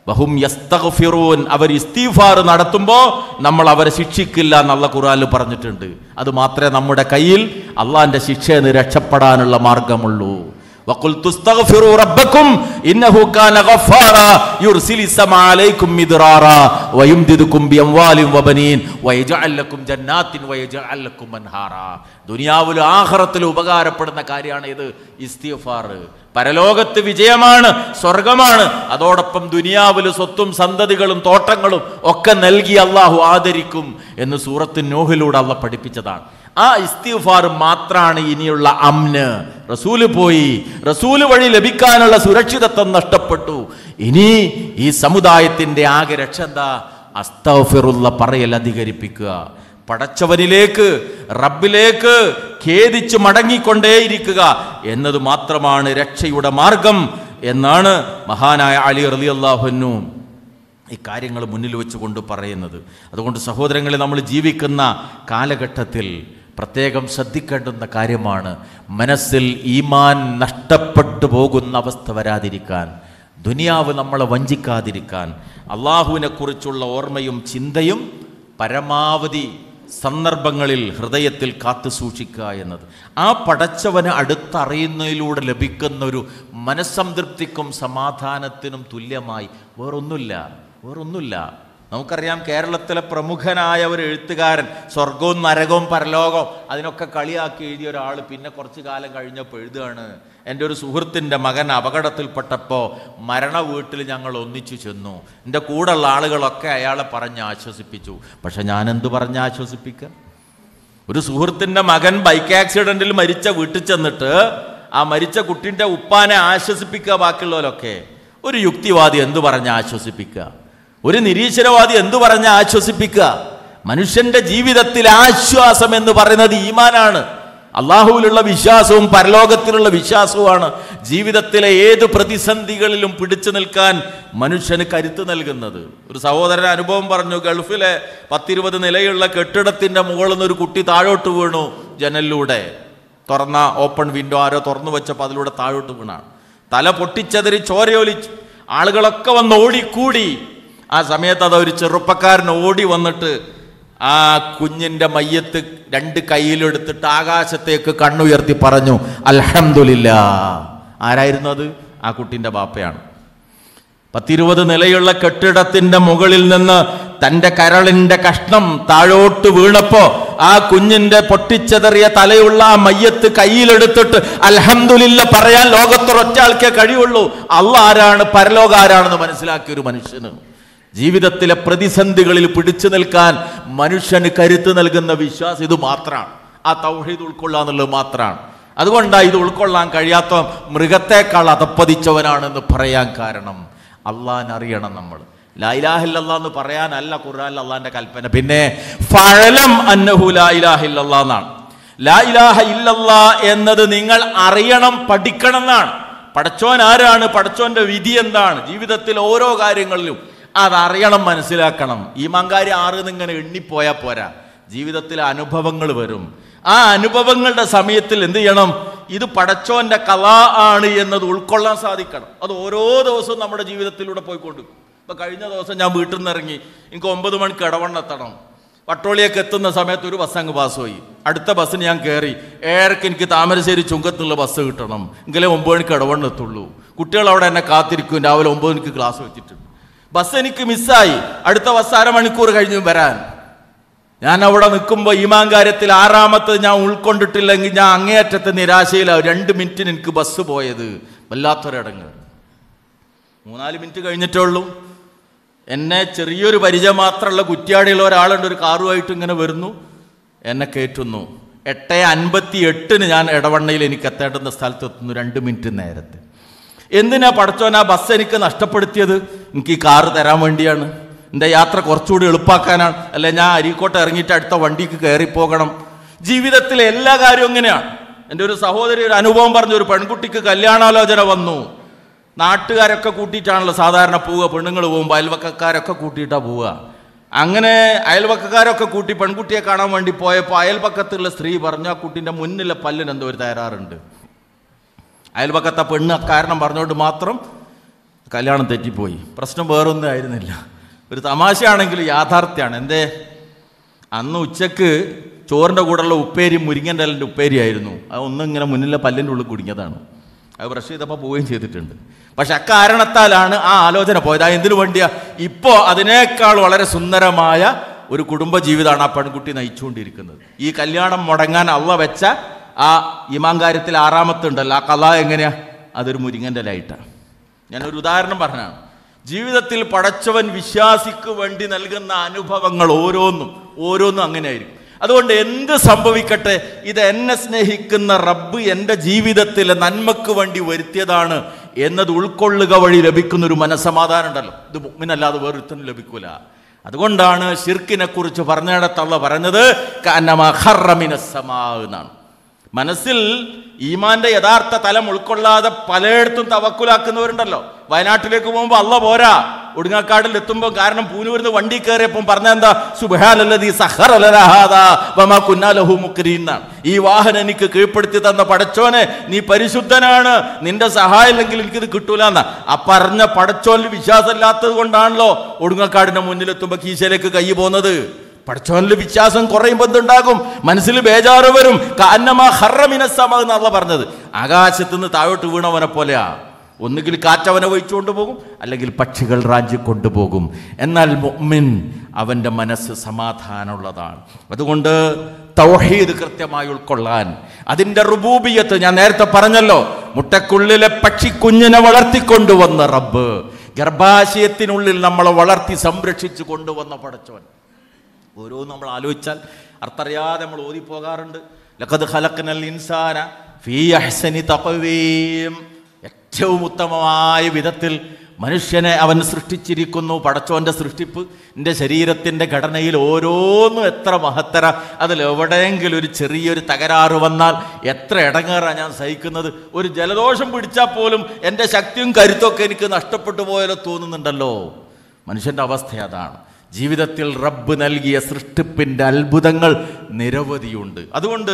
ബഹും യസ്തഗ്ഫിറൂൻ അവർ ഇസ്തീഫാർ നടത്തുമ്പോൾ നമ്മൾ അവരെ ശിക്ഷിക്കില്ല എന്നുള്ള ഖുറാനിൽ പറഞ്ഞിട്ടുണ്ട് അത് മാത്രമേ നമ്മുടെ കയ്യിൽ അള്ളാന്റെ ശിക്ഷയിൽ നിന്ന് രക്ഷപ്പെടാനുള്ള മാർഗമുള്ളൂ ആഹ്റത്തിലും ഉപകാരപ്പെടുന്ന കാര്യമാണ് ഇത് ഇസ്തിഫാർ പരലോകത്ത് വിജയമാണ് സ്വർഗമാണ് അതോടൊപ്പം ദുനിയാവിൽ സ്വത്തും സന്തതികളും തോട്ടങ്ങളും ഒക്കെ നൽകി അള്ളാഹു ആദരിക്കും എന്ന് സൂറത്ത് നോഹിലൂടെ അള്ള പഠിപ്പിച്ചതാണ് ആ ഇസ്തിഫാർ മാത്രമാണ് ഇനിയുള്ള അമ്ന് റസൂല് പോയി റസൂല് വഴി ലഭിക്കാനുള്ള സുരക്ഷിതത്വം നഷ്ടപ്പെട്ടു ഇനി ഈ സമുദായത്തിന്റെ ആകെ രക്ഷ എന്താ അസ്തഫിറുള്ള പറയൽ അധികരിപ്പിക്കുക പടച്ചവനിലേക്ക് റബ്ബിലേക്ക് ഖേദിച്ച് മടങ്ങിക്കൊണ്ടേയിരിക്കുക എന്നത് മാത്രമാണ് രക്ഷയുടെ മാർഗം എന്നാണ് മഹാനായ അലി അലി അള്ളാഹുനു ഈ കാര്യങ്ങൾ മുന്നിൽ വെച്ചുകൊണ്ട് പറയുന്നത് അതുകൊണ്ട് സഹോദരങ്ങളെ നമ്മൾ ജീവിക്കുന്ന കാലഘട്ടത്തിൽ പ്രത്യേകം ശ്രദ്ധിക്കേണ്ടുന്ന കാര്യമാണ് മനസ്സിൽ ഈമാൻ നഷ്ടപ്പെട്ടു പോകുന്ന അവസ്ഥ വരാതിരിക്കാൻ ദുനിയാവ് നമ്മളെ വഞ്ചിക്കാതിരിക്കാൻ അള്ളാഹുവിനെക്കുറിച്ചുള്ള ഓർമ്മയും ചിന്തയും പരമാവധി സന്ദർഭങ്ങളിൽ ഹൃദയത്തിൽ കാത്തു സൂക്ഷിക്കുക എന്നത് ആ പടച്ചവനെ അടുത്തറിയുന്നതിലൂടെ ലഭിക്കുന്ന ഒരു മനസ്സംതൃപ്തിക്കും സമാധാനത്തിനും തുല്യമായി വേറൊന്നുമില്ല വേറൊന്നുമില്ല നമുക്കറിയാം കേരളത്തിലെ പ്രമുഖനായ ഒരു എഴുത്തുകാരൻ സ്വർഗവും നരകവും പരലോകവും അതിനൊക്കെ കളിയാക്കി എഴുതിയ ഒരാൾ പിന്നെ കുറച്ചു കാലം കഴിഞ്ഞപ്പോൾ എഴുതുകയാണ് എൻ്റെ ഒരു സുഹൃത്തിൻ്റെ മകൻ അപകടത്തിൽപ്പെട്ടപ്പോൾ മരണ വീട്ടിൽ ഞങ്ങൾ ഒന്നിച്ചു ചെന്നു എൻ്റെ കൂടെയുള്ള ആളുകളൊക്കെ അയാളെ പറഞ്ഞ് ആശ്വസിപ്പിച്ചു പക്ഷെ ഞാനെന്ത് പറഞ്ഞ് ആശ്വസിപ്പിക്കുക ഒരു സുഹൃത്തിൻ്റെ മകൻ ബൈക്ക് ആക്സിഡൻറ്റിൽ മരിച്ച വീട്ടിൽ ചെന്നിട്ട് ആ മരിച്ച കുട്ടിൻ്റെ ഉപ്പാനെ ആശ്വസിപ്പിക്കുക ബാക്കിയുള്ളവരൊക്കെ ഒരു യുക്തിവാദി എന്തു പറഞ്ഞ് ആശ്വസിപ്പിക്കുക ഒരു നിരീശ്വരവാദി എന്തു പറഞ്ഞ ആശ്വസിപ്പിക്കുക മനുഷ്യന്റെ ജീവിതത്തിൽ ആശ്വാസം എന്ന് പറയുന്നത് ഈമാനാണ് അള്ളാഹുവിലുള്ള വിശ്വാസവും പരലോകത്തിലുള്ള വിശ്വാസവുമാണ് ജീവിതത്തിലെ ഏത് പ്രതിസന്ധികളിലും പിടിച്ചു നിൽക്കാൻ മനുഷ്യന് കരുത്ത് നൽകുന്നത് ഒരു സഹോദരൻ അനുഭവം പറഞ്ഞു ഗൾഫിലെ പത്തിരുപത് നിലയുള്ള കെട്ടിടത്തിന്റെ മുകളിൽ നിന്ന് ഒരു കുട്ടി താഴോട്ട് വീണു ജനലിലൂടെ തുറന്ന ഓപ്പൺ വിൻഡോ ആരോ തുറന്നു വെച്ചപ്പോൾ അതിലൂടെ താഴോട്ട് വീണാണ് തല പൊട്ടിച്ചതിരി ചോരയൊലി ആളുകളൊക്കെ വന്ന് ഓടിക്കൂടി ആ സമയത്ത് അത് ഒരു ചെറുപ്പക്കാരൻ ഓടി വന്നിട്ട് ആ കുഞ്ഞിൻ്റെ മയ്യത്ത് രണ്ട് കയ്യിലെടുത്തിട്ട് ആകാശത്തേക്ക് കണ്ണുയർത്തി പറഞ്ഞു അൽഹമുല്ല ആരായിരുന്നു അത് ആ കുട്ടിൻ്റെ ബാപ്പയാണ് പത്തിരുപത് നിലയുള്ള കെട്ടിടത്തിൻ്റെ മുകളിൽ നിന്ന് തൻ്റെ കരളിൻ്റെ കഷ്ണം താഴോട്ട് വീണപ്പോൾ ആ കുഞ്ഞിൻ്റെ പൊട്ടിച്ചെതറിയ തലയുള്ള ആ മയ്യത്ത് കയ്യിലെടുത്തിട്ട് അൽഹമുല്ല പറയാൻ ലോകത്തൊരൊറ്റ ആൾക്കേ കഴിയുള്ളൂ അള്ള ആരാണ് പരലോക ആരാണെന്ന് മനസ്സിലാക്കിയ ഒരു മനുഷ്യന് ജീവിതത്തിലെ പ്രതിസന്ധികളിൽ പിടിച്ചു നിൽക്കാൻ മനുഷ്യന് കരുത്ത് നൽകുന്ന വിശ്വാസം ഇത് മാത്രമാണ് ആ തൗഹീദ് ഉൾക്കൊള്ളുക എന്നുള്ളത് മാത്രമാണ് അതുകൊണ്ടാണ് ഇത് ഉൾക്കൊള്ളാൻ കഴിയാത്ത മൃഗത്തെക്കാൾ അതപ്പതിച്ചവനാണെന്ന് പറയാൻ കാരണം അള്ളാൻ അറിയണം നമ്മൾ ലായിലാഹില്ല എന്ന് പറയാനല്ല ഖുർആൻ അള്ളാന്റെ കൽപ്പന പിന്നെ ഫഴലം അന്നഹു ലായിലാഹില്ല എന്നാണ് ലായിലാഹ ഇല്ലല്ല എന്നത് നിങ്ങൾ അറിയണം പഠിക്കണം എന്നാണ് പഠിച്ചോൻ ആരാണ് പഠിച്ചോന്റെ വിധി എന്താണ് ജീവിതത്തിൽ ഓരോ കാര്യങ്ങളിലും അതറിയണം മനസ്സിലാക്കണം ഈ മങ്കാരി ആറ് എന്നിങ്ങനെ എണ്ണിപ്പോയാൽ പോരാ ജീവിതത്തിൽ അനുഭവങ്ങൾ വരും ആ അനുഭവങ്ങളുടെ സമയത്തിൽ എന്ത് ചെയ്യണം ഇത് പടച്ചോന്റെ കഥ ആണ് എന്നത് ഉൾക്കൊള്ളാൻ സാധിക്കണം അത് ഓരോ ദിവസവും നമ്മുടെ ജീവിതത്തിലൂടെ പോയിക്കൊണ്ടിരിക്കും ഇപ്പൊ കഴിഞ്ഞ ദിവസം ഞാൻ വീട്ടിൽ നിന്ന് ഇറങ്ങി എനിക്ക് ഒമ്പത് മണിക്ക് ഇടവണ്ണെത്തണം വട്ടോളിയൊക്കെ എത്തുന്ന സമയത്ത് ഒരു ബസ് അങ്ങ് പോയി അടുത്ത ബസ്സിന് ഞാൻ കയറി ഏറെക്ക് എനിക്ക് താമരശ്ശേരി ചുങ്കത്തുള്ള ബസ് കിട്ടണം എങ്കിലേ ഒമ്പത് മണിക്ക് ഇടവണ്ണെത്തുള്ളൂ കുട്ടികൾ അവിടെ എന്നെ കാത്തിരിക്കും രാവിലെ ഒമ്പത് മണിക്ക് ക്ലാസ് വെച്ചിട്ട് ബസ് എനിക്ക് മിസ്സായി അടുത്ത ബസ് അരമണിക്കൂർ കഴിഞ്ഞ് വരാൻ ഞാൻ അവിടെ നിൽക്കുമ്പോൾ ഇമാങ്കാര്യത്തിൽ കാര്യത്തിൽ ഞാൻ ഉൾക്കൊണ്ടിട്ടില്ലെങ്കിൽ ഞാൻ അങ്ങേയറ്റത്തെ നിരാശയിലാവും രണ്ട് മിനിറ്റിന് എനിക്ക് ബസ് പോയത് വല്ലാത്തൊരിടങ്ങൾ മൂന്നാല് മിനിറ്റ് കഴിഞ്ഞിട്ടേ ഉള്ളൂ എന്നെ ചെറിയൊരു പരിചയം മാത്രമുള്ള കുറ്റിയാടിയുള്ള ഒരാളുണ്ട് ഒരു കാറുമായിട്ട് ഇങ്ങനെ വരുന്നു എന്നെ കയറ്റുന്നു എട്ടേ അൻപത്തി എട്ടിന് ഞാൻ ഇടവണ്ണയിൽ എനിക്ക് എത്തേണ്ടുന്ന സ്ഥലത്തെത്തുന്നു രണ്ട് മിനിറ്റ് നേരത്തെ എന്തിനാ പടച്ചോൻ ആ ബസ് എനിക്ക് നഷ്ടപ്പെടുത്തിയത് എനിക്ക് ഈ കാറ് തരാൻ വേണ്ടിയാണ് എൻ്റെ യാത്ര കുറച്ചുകൂടി എളുപ്പാക്കാനാണ് അല്ലെ ഞാൻ അരീക്കോട്ട് ഇറങ്ങിയിട്ട് അടുത്ത വണ്ടിക്ക് കയറിപ്പോകണം ജീവിതത്തിലെ എല്ലാ കാര്യവും ഇങ്ങനെയാണ് എൻ്റെ ഒരു സഹോദരി ഒരു അനുഭവം പറഞ്ഞു ഒരു പെൺകുട്ടിക്ക് കല്യാണാലോചന വന്നു നാട്ടുകാരൊക്കെ കൂട്ടിയിട്ടാണല്ലോ സാധാരണ പോവുക പെണ്ണുങ്ങൾ പോകുമ്പോൾ അയൽവക്കക്കാരൊക്കെ കൂട്ടിയിട്ടാണ് പോവുക അങ്ങനെ അയൽവക്കക്കാരൊക്കെ കൂട്ടി പെൺകുട്ടിയെ കാണാൻ വേണ്ടി പോയപ്പോൾ അയൽപക്കത്തുള്ള സ്ത്രീ പറഞ്ഞു ആ കുട്ടീൻ്റെ മുന്നിലെ പല്ലിന് എന്തോ ഒരു തകരാറുണ്ട് അയൽവക്കത്തെ പെണ്ണ് അക്കാരണം പറഞ്ഞുകൊണ്ട് മാത്രം കല്യാണം തെറ്റിപ്പോയി പ്രശ്നം വേറൊന്നും ആയിരുന്നില്ല ഒരു തമാശയാണെങ്കിലും യാഥാർത്ഥ്യമാണ് എന്തേ അന്ന് ഉച്ചക്ക് ചോറിൻ്റെ കൂടെയുള്ള ഉപ്പേരി മുരിങ്ങൻ്റെ അല്ലെൻ്റെ ഉപ്പേരി ആയിരുന്നു അത് ഇങ്ങനെ മുന്നിലെ പല്ലിൻ്റെ ഉള്ളിൽ കുടുങ്ങിയതാണ് അത് ബ്രഷ് ചെയ്തപ്പോൾ പോവുകയും ചെയ്തിട്ടുണ്ട് പക്ഷെ അക്കാരണത്താലാണ് ആ ആലോചന പോയത് ആ എന്തിനു വേണ്ടിയാ ഇപ്പോൾ അതിനേക്കാൾ വളരെ സുന്ദരമായ ഒരു കുടുംബ ജീവിതമാണ് ആ പെൺകുട്ടി നയിച്ചുകൊണ്ടിരിക്കുന്നത് ഈ കല്യാണം മുടങ്ങാൻ അള്ള വെച്ച ആ ഇമാം കാര്യത്തിൽ ആറാമത്തെ ഉണ്ടല്ലോ ആ കഥ എങ്ങനെയാ അതൊരു മുരിങ്ങൻ്റെ ലൈറ്റാണ് ഞാനൊരു ഉദാഹരണം പറഞ്ഞാണ് ജീവിതത്തിൽ പടച്ചവൻ വിശ്വാസിക്ക് വേണ്ടി നൽകുന്ന അനുഭവങ്ങൾ ഓരോന്നും ഓരോന്നും അങ്ങനെയായിരിക്കും അതുകൊണ്ട് എന്ത് സംഭവിക്കട്ടെ ഇത് എന്നെ സ്നേഹിക്കുന്ന റബ്ബ് എൻ്റെ ജീവിതത്തിലെ നന്മക്ക് വേണ്ടി വരുത്തിയതാണ് എന്നത് ഉൾക്കൊള്ളുക വഴി ലഭിക്കുന്ന ഒരു മനസ്സമാധാനം ഉണ്ടല്ലോ ഇത് മുമ്പിനല്ലാതെ വേറൊരുത്തനും ലഭിക്കൂല അതുകൊണ്ടാണ് ഷിർക്കിനെ കുറിച്ച് പറഞ്ഞിടത്തുള്ള പറഞ്ഞത് എന്നാണ് മനസ്സിൽ ഈമാന്റെ യഥാർത്ഥ തലം ഉൾക്കൊള്ളാതെ പലയിടത്തും തവക്കുലാക്കുന്നവരുണ്ടല്ലോ വയനാട്ടിലേക്ക് പോകുമ്പോൾ അല്ല പോരാ ഒടുങ്ങാക്കാടിൽ എത്തുമ്പോൾ കാരണം പൂനൂരിന്ന് വണ്ടി കയറിയപ്പം പറഞ്ഞെന്താ എന്താ സുബഹാലല്ലതീ സഹറലഹാദാ ഈ വാഹനം എനിക്ക് കീഴ്പ്പെടുത്തി തന്ന പടച്ചോനെ നീ പരിശുദ്ധനാണ് നിന്റെ സഹായം ഇല്ലെങ്കിൽ എനിക്കിത് എന്നാ ആ പറഞ്ഞ പടച്ചോനിൽ വിശ്വാസമില്ലാത്തത് കൊണ്ടാണല്ലോ ഒടുങ്ങാക്കാടിന്റെ മുന്നിലെത്തുമ്പോൾ കീശയിലേക്ക് കൈ പോകുന്നത് പഠിച്ചവനിൽ വിശ്വാസം കുറയുമ്പോൾ എന്തുണ്ടാകും മനസ്സിൽ ബേജാറ് വരും കാന്നമാ ഹറമിനസമ എന്നല്ല പറഞ്ഞത് ആകാശത്തു നിന്ന് താഴോട്ട് വീണവനെ പോലെയാ ഒന്നുകിൽ കാറ്റവനെ ഒഴിച്ചുകൊണ്ട് പോകും അല്ലെങ്കിൽ പക്ഷികൾ റാഞ്ചി കൊണ്ടുപോകും എന്നാൽ മൊമിൻ അവൻ്റെ മനസ്സ് സമാധാനമുള്ളതാണ് അതുകൊണ്ട് തൗഹീദ് കൃത്യമായി ഉൾക്കൊള്ളാൻ അതിൻ്റെ റുബൂബിയത്ത് ഞാൻ നേരത്തെ പറഞ്ഞല്ലോ മുട്ടക്കുള്ളിലെ പക്ഷിക്കുഞ്ഞിനെ വളർത്തിക്കൊണ്ടുവന്ന റബ്ബ് ഗർഭാശയത്തിനുള്ളിൽ നമ്മളെ വളർത്തി സംരക്ഷിച്ചു കൊണ്ടുവന്ന പടച്ചവൻ ഓരോ നമ്മൾ ആലോചിച്ചാൽ അർത്ഥറിയാതെ നമ്മൾ ഓതിപ്പോകാറുണ്ട് ലഖദ് ഹലക്കനൽ ഇൻസാന ഫീ അഹ്സനി തപവീം ഏറ്റവും ഉത്തമമായ വിധത്തിൽ മനുഷ്യനെ അവൻ സൃഷ്ടിച്ചിരിക്കുന്നു പടച്ചോൻ്റെ സൃഷ്ടിപ്പ് എൻ്റെ ശരീരത്തിൻ്റെ ഘടനയിൽ ഓരോന്നും എത്ര മഹത്തര അതിലെവിടെയെങ്കിലും ഒരു ചെറിയൊരു തകരാറ് വന്നാൽ എത്ര ഇടങ്ങേറാണ് ഞാൻ സഹിക്കുന്നത് ഒരു ജലദോഷം പിടിച്ചാൽ പോലും എൻ്റെ ശക്തിയും കരുത്തൊക്കെ എനിക്ക് നഷ്ടപ്പെട്ടു പോയാലോ തോന്നുന്നുണ്ടല്ലോ മനുഷ്യൻ്റെ അവസ്ഥ അതാണ് ജീവിതത്തിൽ റബ്ബ് നൽകിയ സൃഷ്ടിപ്പിൻ്റെ അത്ഭുതങ്ങൾ നിരവധിയുണ്ട് അതുകൊണ്ട്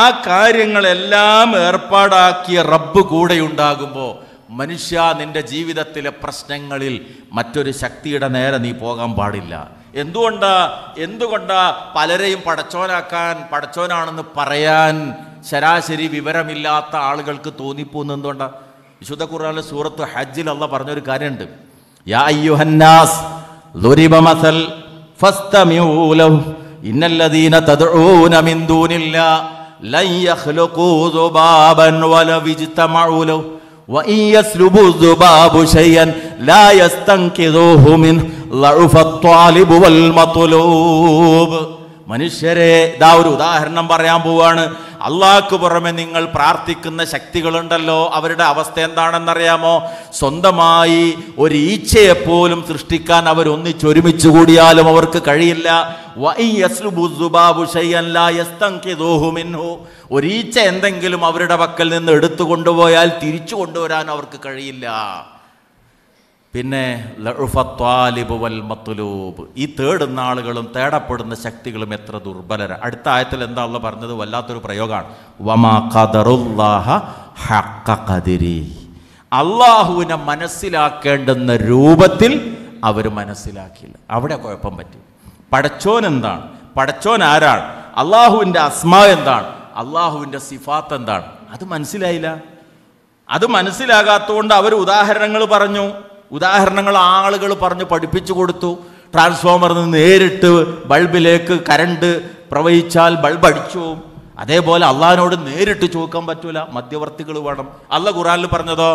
ആ കാര്യങ്ങളെല്ലാം ഏർപ്പാടാക്കിയ റബ്ബ് കൂടെ ഉണ്ടാകുമ്പോൾ മനുഷ്യ നിൻ്റെ ജീവിതത്തിലെ പ്രശ്നങ്ങളിൽ മറ്റൊരു ശക്തിയുടെ നേരെ നീ പോകാൻ പാടില്ല എന്തുകൊണ്ടാ എന്തുകൊണ്ടാ പലരെയും പടച്ചോനാക്കാൻ പടച്ചോനാണെന്ന് പറയാൻ ശരാശരി വിവരമില്ലാത്ത ആളുകൾക്ക് തോന്നിപ്പോകുന്ന എന്തുകൊണ്ടാണ് വിശുദ്ധ ഖുർആാനിലെ സൂറത്ത് ഹജ്ജിൽ പറഞ്ഞൊരു കാര്യമുണ്ട് യാ അയ്യുഹന്നാസ് ضرب مثل فاستمعوا له إن الذين تدعون من دون الله لن يخلقوا ذبابا ولو اجتمعوا له وإن يسلبوا الذباب شيئا لا يستنقذوه منه ضعف الطالب والمطلوب മനുഷ്യരെ ഇതാ داهر نمبر പറയാൻ പോവാണ് അള്ളാഹ്ക്ക് പുറമെ നിങ്ങൾ പ്രാർത്ഥിക്കുന്ന ശക്തികളുണ്ടല്ലോ അവരുടെ അവസ്ഥ എന്താണെന്നറിയാമോ സ്വന്തമായി ഒരു ഈച്ചയെപ്പോലും സൃഷ്ടിക്കാൻ അവർ ഒന്നിച്ചൊരുമിച്ചു കൂടിയാലും അവർക്ക് കഴിയില്ല ഒരീച്ച എന്തെങ്കിലും അവരുടെ പക്കൽ നിന്ന് എടുത്തു കൊണ്ടുപോയാൽ തിരിച്ചു കൊണ്ടുവരാൻ അവർക്ക് കഴിയില്ല പിന്നെ വൽ മത്തുലൂബ് ഈ തേടുന്ന ആളുകളും തേടപ്പെടുന്ന ശക്തികളും എത്ര ദുർബലര അടുത്ത ആയത്തിൽ എന്താ പറഞ്ഞത് വല്ലാത്തൊരു പ്രയോഗമാണ് വമാ അള്ളാഹുവിനെ മനസ്സിലാക്കേണ്ടുന്ന രൂപത്തിൽ അവർ മനസ്സിലാക്കിയില്ല അവിടെ കുഴപ്പം പറ്റി പടച്ചോൻ എന്താണ് പടച്ചോൻ ആരാണ് അള്ളാഹുവിൻ്റെ അസ്മാ എന്താണ് അള്ളാഹുവിൻ്റെ സിഫാത്ത് എന്താണ് അത് മനസ്സിലായില്ല അത് മനസ്സിലാകാത്തതുകൊണ്ട് അവർ ഉദാഹരണങ്ങൾ പറഞ്ഞു ഉദാഹരണങ്ങൾ ആളുകൾ പറഞ്ഞ് പഠിപ്പിച്ചു കൊടുത്തു ട്രാൻസ്ഫോമറിൽ നിന്ന് നേരിട്ട് ബൾബിലേക്ക് കരണ്ട് പ്രവഹിച്ചാൽ ബൾബ് അടിച്ചു പോവും അതേപോലെ അള്ളാഹിനോട് നേരിട്ട് ചോദിക്കാൻ പറ്റൂല മധ്യവർത്തികൾ വേണം അല്ല ഖുറാനിൽ പറഞ്ഞതോ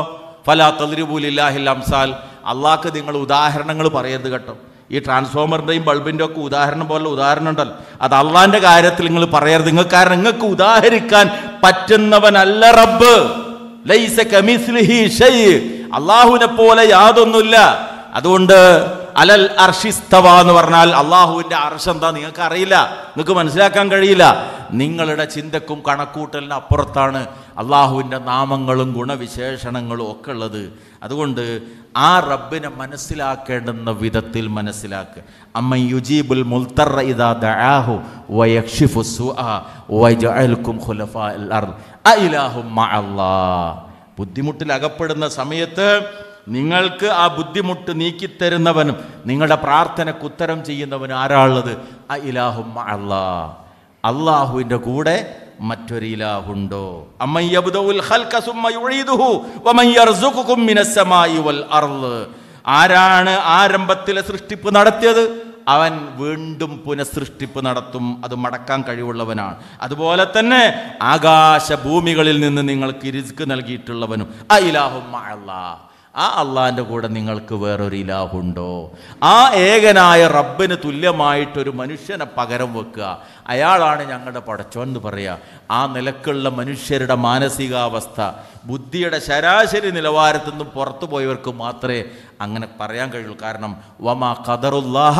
ഫല തദ്രിബൂലില്ലാഹിൽ അംസാൽ അള്ളാഹ്ക്ക് നിങ്ങൾ ഉദാഹരണങ്ങൾ പറയരുത് കേട്ടോ ഈ ട്രാൻസ്ഫോമറിൻ്റെയും ബൾബിൻ്റെ ഒക്കെ ഉദാഹരണം പോലെ ഉദാഹരണം ഉണ്ടല്ലോ അത് അള്ളാഹിൻ്റെ കാര്യത്തിൽ നിങ്ങൾ പറയരുത് നിങ്ങൾക്ക് കാരണം നിങ്ങൾക്ക് ഉദാഹരിക്കാൻ പറ്റുന്നവനല്ല റബ്ബ് ലൈസ കമിസ്ലിഹി അള്ളാഹുവിനെ പോലെ യാതൊന്നുമില്ല അതുകൊണ്ട് അലൽ അർഷിസ്തവ എന്ന് പറഞ്ഞാൽ അള്ളാഹുവിന്റെ അർഷ് എന്താ നിങ്ങൾക്ക് അറിയില്ല നിങ്ങൾക്ക് മനസ്സിലാക്കാൻ കഴിയില്ല നിങ്ങളുടെ ചിന്തക്കും കണക്കൂട്ടലിന് അപ്പുറത്താണ് അള്ളാഹുവിൻ്റെ നാമങ്ങളും ഗുണവിശേഷണങ്ങളും ഒക്കെ ഉള്ളത് അതുകൊണ്ട് ആ റബ്ബിനെ മനസ്സിലാക്കേണ്ടുന്ന വിധത്തിൽ മനസ്സിലാക്കുക അമ്മ യുജീബുൽ ഇദാ ദആഹു സുഅ ഖുലഫാ അൽ അർദ് ബുദ്ധിമുട്ടിൽ അകപ്പെടുന്ന സമയത്ത് നിങ്ങൾക്ക് ആ ബുദ്ധിമുട്ട് നീക്കിത്തരുന്നവനും നിങ്ങളുടെ പ്രാർത്ഥനയ്ക്ക് ഉത്തരം ചെയ്യുന്നവനും ആരാളുള്ളത് ആ ഇലാഹും അള്ളാ അള്ളാഹുവിൻ്റെ കൂടെ മറ്റൊരു ഇലാഹുണ്ടോ ആരാണ് ആരംഭത്തിലെ സൃഷ്ടിപ്പ് നടത്തിയത് അവൻ വീണ്ടും പുനഃസൃഷ്ടിപ്പ് നടത്തും അത് മടക്കാൻ കഴിവുള്ളവനാണ് അതുപോലെ തന്നെ ആകാശഭൂമികളിൽ നിന്ന് നിങ്ങൾക്ക് രിസ്ക് നൽകിയിട്ടുള്ളവനും ആ ഇലാഹു അള്ളാ ആ അള്ളാൻ്റെ കൂടെ നിങ്ങൾക്ക് വേറൊരു ഇലാഹുണ്ടോ ആ ഏകനായ റബ്ബിന് തുല്യമായിട്ടൊരു മനുഷ്യനെ പകരം വെക്കുക അയാളാണ് ഞങ്ങളുടെ പടച്ചോ എന്ന് പറയുക ആ നിലക്കുള്ള മനുഷ്യരുടെ മാനസികാവസ്ഥ ബുദ്ധിയുടെ ശരാശരി നിലവാരത്തിൽ നിന്നും പുറത്തു പോയവർക്ക് മാത്രമേ അങ്ങനെ പറയാൻ കഴിയുള്ളൂ കാരണം വമ ഖദറുല്ലാഹ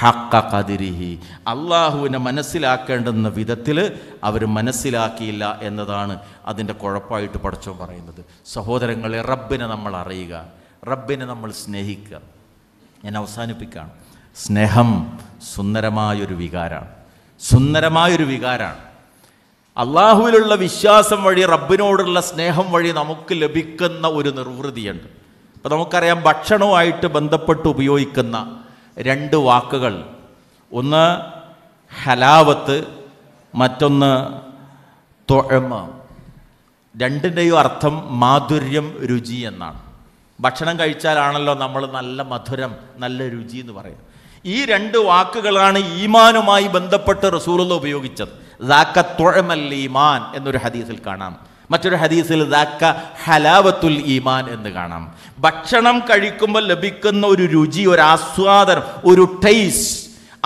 ഹക്ക കതിരിഹി അള്ളാഹുവിനെ മനസ്സിലാക്കേണ്ടുന്ന വിധത്തിൽ അവർ മനസ്സിലാക്കിയില്ല എന്നതാണ് അതിൻ്റെ കുഴപ്പമായിട്ട് പടച്ചോ പറയുന്നത് സഹോദരങ്ങളെ റബ്ബിനെ നമ്മൾ അറിയുക റബ്ബിനെ നമ്മൾ സ്നേഹിക്കുക ഞാൻ അവസാനിപ്പിക്കുകയാണ് സ്നേഹം സുന്ദരമായൊരു വികാരമാണ് സുന്ദരമായൊരു വികാരമാണ് അള്ളാഹുവിലുള്ള വിശ്വാസം വഴി റബ്ബിനോടുള്ള സ്നേഹം വഴി നമുക്ക് ലഭിക്കുന്ന ഒരു നിർവൃതിയുണ്ട് അപ്പോൾ നമുക്കറിയാം ഭക്ഷണവുമായിട്ട് ബന്ധപ്പെട്ട് ഉപയോഗിക്കുന്ന രണ്ട് വാക്കുകൾ ഒന്ന് ഹലാവത്ത് മറ്റൊന്ന് തൊഴമ രണ്ടിൻ്റെയും അർത്ഥം മാധുര്യം രുചി എന്നാണ് ഭക്ഷണം കഴിച്ചാലാണല്ലോ നമ്മൾ നല്ല മധുരം നല്ല രുചി എന്ന് പറയുന്നത് ഈ രണ്ട് വാക്കുകളാണ് ഈമാനുമായി ബന്ധപ്പെട്ട് റസൂലുള്ള ഉപയോഗിച്ചത് ദാക്ക തുഴമൽ ഈമാൻ എന്നൊരു ഹദീസിൽ കാണാം മറ്റൊരു ഹദീസിൽ ദാക്ക ഹലാവത്തുൽ ഈമാൻ എന്ന് കാണാം ഭക്ഷണം കഴിക്കുമ്പോൾ ലഭിക്കുന്ന ഒരു രുചി ഒരു ആസ്വാദനം ഒരു ടേസ്റ്റ്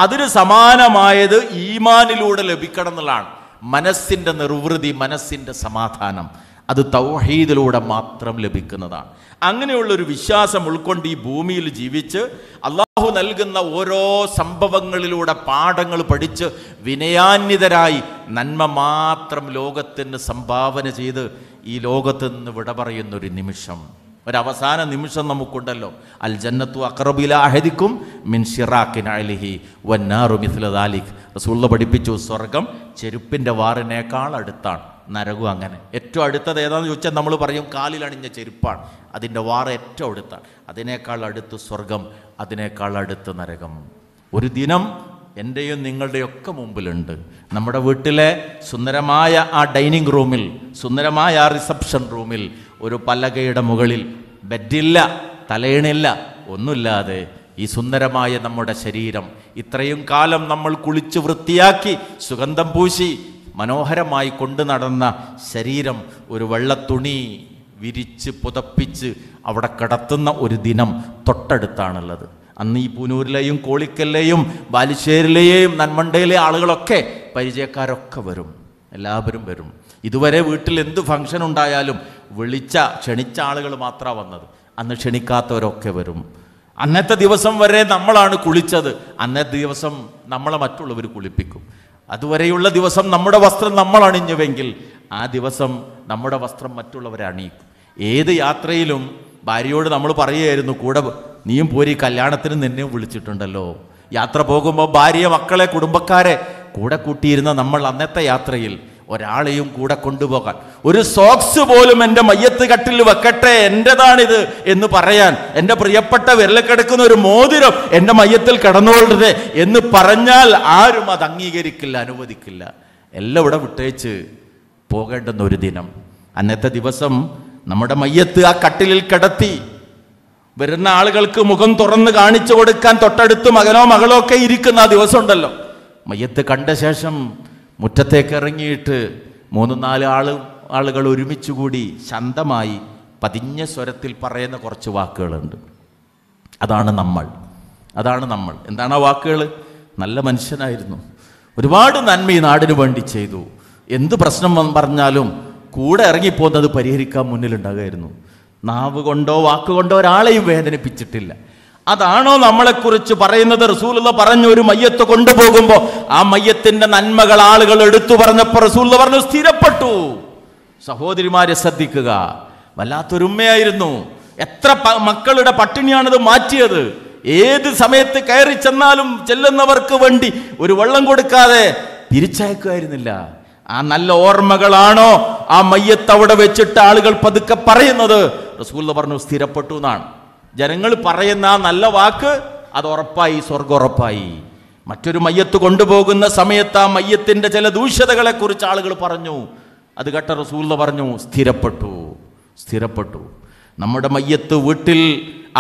അതിന് സമാനമായത് ഈമാനിലൂടെ ലഭിക്കണം എന്നുള്ളതാണ് മനസ്സിൻ്റെ നിർവൃതി മനസ്സിൻ്റെ സമാധാനം അത് തൗഹീദിലൂടെ മാത്രം ലഭിക്കുന്നതാണ് അങ്ങനെയുള്ളൊരു വിശ്വാസം ഉൾക്കൊണ്ട് ഈ ഭൂമിയിൽ ജീവിച്ച് അള്ളാഹു നൽകുന്ന ഓരോ സംഭവങ്ങളിലൂടെ പാഠങ്ങൾ പഠിച്ച് വിനയാന്വിതരായി നന്മ മാത്രം ലോകത്തിന് സംഭാവന ചെയ്ത് ഈ ലോകത്തു നിന്ന് വിട പറയുന്നൊരു നിമിഷം ഒരവസാന നിമിഷം നമുക്കുണ്ടല്ലോ അൽ ജന്നത്തു അഹദിക്കും മിൻ ഷിറാഖിൻ അലിഹി വന്നാറു മിഥുലദാലിഖ് റസൂള്ള പഠിപ്പിച്ചു സ്വർഗം ചെരുപ്പിൻ്റെ വാറിനേക്കാൾ അടുത്താണ് നരകും അങ്ങനെ ഏറ്റവും അടുത്തത് ഏതാണെന്ന് ചോദിച്ചാൽ നമ്മൾ പറയും കാലിലണിഞ്ഞ ചെരുപ്പാണ് അതിൻ്റെ വാറ ഏറ്റവും അടുത്താണ് അതിനേക്കാൾ അടുത്ത് സ്വർഗം അതിനേക്കാൾ അടുത്ത് നരകം ഒരു ദിനം എൻ്റെയും നിങ്ങളുടെയൊക്കെ മുമ്പിലുണ്ട് നമ്മുടെ വീട്ടിലെ സുന്ദരമായ ആ ഡൈനിങ് റൂമിൽ സുന്ദരമായ ആ റിസപ്ഷൻ റൂമിൽ ഒരു പലകയുടെ മുകളിൽ ബെഡില്ല തലയിണില്ല ഒന്നുമില്ലാതെ ഈ സുന്ദരമായ നമ്മുടെ ശരീരം ഇത്രയും കാലം നമ്മൾ കുളിച്ച് വൃത്തിയാക്കി സുഗന്ധം പൂശി മനോഹരമായി കൊണ്ടു നടന്ന ശരീരം ഒരു വെള്ളത്തുണി വിരിച്ച് പുതപ്പിച്ച് അവിടെ കിടത്തുന്ന ഒരു ദിനം തൊട്ടടുത്താണുള്ളത് അന്ന് ഈ പൂനൂരിലെയും കോളിക്കല്ലേയും ബാലുശ്ശേരിലെയും നന്മണ്ടയിലെ ആളുകളൊക്കെ പരിചയക്കാരൊക്കെ വരും എല്ലാവരും വരും ഇതുവരെ വീട്ടിൽ എന്ത് ഫംഗ്ഷൻ ഉണ്ടായാലും വിളിച്ച ക്ഷണിച്ച ആളുകൾ മാത്രമാണ് വന്നത് അന്ന് ക്ഷണിക്കാത്തവരൊക്കെ വരും അന്നത്തെ ദിവസം വരെ നമ്മളാണ് കുളിച്ചത് അന്നത്തെ ദിവസം നമ്മളെ മറ്റുള്ളവർ കുളിപ്പിക്കും അതുവരെയുള്ള ദിവസം നമ്മുടെ വസ്ത്രം നമ്മൾ അണിഞ്ഞുവെങ്കിൽ ആ ദിവസം നമ്മുടെ വസ്ത്രം മറ്റുള്ളവരെ അണിയിക്കും ഏത് യാത്രയിലും ഭാര്യയോട് നമ്മൾ പറയുമായിരുന്നു കൂടെ നീയും പോരി കല്യാണത്തിന് നിന്നെയും വിളിച്ചിട്ടുണ്ടല്ലോ യാത്ര പോകുമ്പോൾ ഭാര്യ മക്കളെ കുടുംബക്കാരെ കൂടെ കൂട്ടിയിരുന്ന നമ്മൾ അന്നത്തെ യാത്രയിൽ ഒരാളെയും കൂടെ കൊണ്ടുപോകാൻ ഒരു സോക്സ് പോലും എൻ്റെ മയ്യത്ത് കട്ടിൽ വെക്കട്ടെ എൻ്റെതാണിത് എന്ന് പറയാൻ എൻ്റെ പ്രിയപ്പെട്ട വിരലക്കെടുക്കുന്ന ഒരു മോതിരം എൻ്റെ മയ്യത്തിൽ കിടന്നുകൊള്ളരുത് എന്ന് പറഞ്ഞാൽ ആരും അത് അംഗീകരിക്കില്ല അനുവദിക്കില്ല എല്ലാം ഇവിടെ വിട്ടേച്ച് പോകേണ്ടുന്ന ഒരു ദിനം അന്നത്തെ ദിവസം നമ്മുടെ മയ്യത്ത് ആ കട്ടിലിൽ കിടത്തി വരുന്ന ആളുകൾക്ക് മുഖം തുറന്ന് കാണിച്ചു കൊടുക്കാൻ തൊട്ടടുത്ത് മകനോ മകളോ ഒക്കെ ഇരിക്കുന്ന ആ ദിവസമുണ്ടല്ലോ മയ്യത്ത് കണ്ട ശേഷം മുറ്റത്തേക്ക് ഇറങ്ങിയിട്ട് മൂന്ന് നാല് ആൾ ആളുകൾ കൂടി ശാന്തമായി പതിഞ്ഞ സ്വരത്തിൽ പറയുന്ന കുറച്ച് വാക്കുകളുണ്ട് അതാണ് നമ്മൾ അതാണ് നമ്മൾ എന്താണ് ആ വാക്കുകൾ നല്ല മനുഷ്യനായിരുന്നു ഒരുപാട് നന്മ ഈ നാടിന് വേണ്ടി ചെയ്തു എന്ത് പ്രശ്നം പറഞ്ഞാലും കൂടെ ഇറങ്ങിപ്പോകുന്നത് പരിഹരിക്കാൻ മുന്നിലുണ്ടാകുമായിരുന്നു നാവ് കൊണ്ടോ വാക്കുകൊണ്ടോ ഒരാളെയും വേദനിപ്പിച്ചിട്ടില്ല അതാണോ നമ്മളെക്കുറിച്ച് പറയുന്നത് റസൂലുള്ള പറഞ്ഞു ഒരു മയ്യത്ത് കൊണ്ടുപോകുമ്പോൾ ആ മയ്യത്തിന്റെ നന്മകൾ ആളുകൾ എടുത്തു പറഞ്ഞപ്പോൾ റസൂലുള്ള പറഞ്ഞു സ്ഥിരപ്പെട്ടു സഹോദരിമാരെ ശ്രദ്ധിക്കുക വല്ലാത്തൊരുമ്മയായിരുന്നു എത്ര മക്കളുടെ പട്ടിണിയാണിത് മാറ്റിയത് ഏത് സമയത്ത് കയറി ചെന്നാലും ചെല്ലുന്നവർക്ക് വേണ്ടി ഒരു വെള്ളം കൊടുക്കാതെ തിരിച്ചയക്കുമായിരുന്നില്ല ആ നല്ല ഓർമ്മകളാണോ ആ മയ്യത്ത് അവിടെ വെച്ചിട്ട് ആളുകൾ പതുക്കെ പറയുന്നത് റസൂൽ പറഞ്ഞു സ്ഥിരപ്പെട്ടു എന്നാണ് ജനങ്ങൾ പറയുന്ന ആ നല്ല വാക്ക് അത് ഉറപ്പായി സ്വർഗം ഉറപ്പായി മറ്റൊരു മയ്യത്ത് കൊണ്ടുപോകുന്ന സമയത്ത് ആ മയ്യത്തിൻ്റെ ചില ദൂഷ്യതകളെക്കുറിച്ച് ആളുകൾ പറഞ്ഞു അത് കേട്ട റസൂല പറഞ്ഞു സ്ഥിരപ്പെട്ടു സ്ഥിരപ്പെട്ടു നമ്മുടെ മയ്യത്ത് വീട്ടിൽ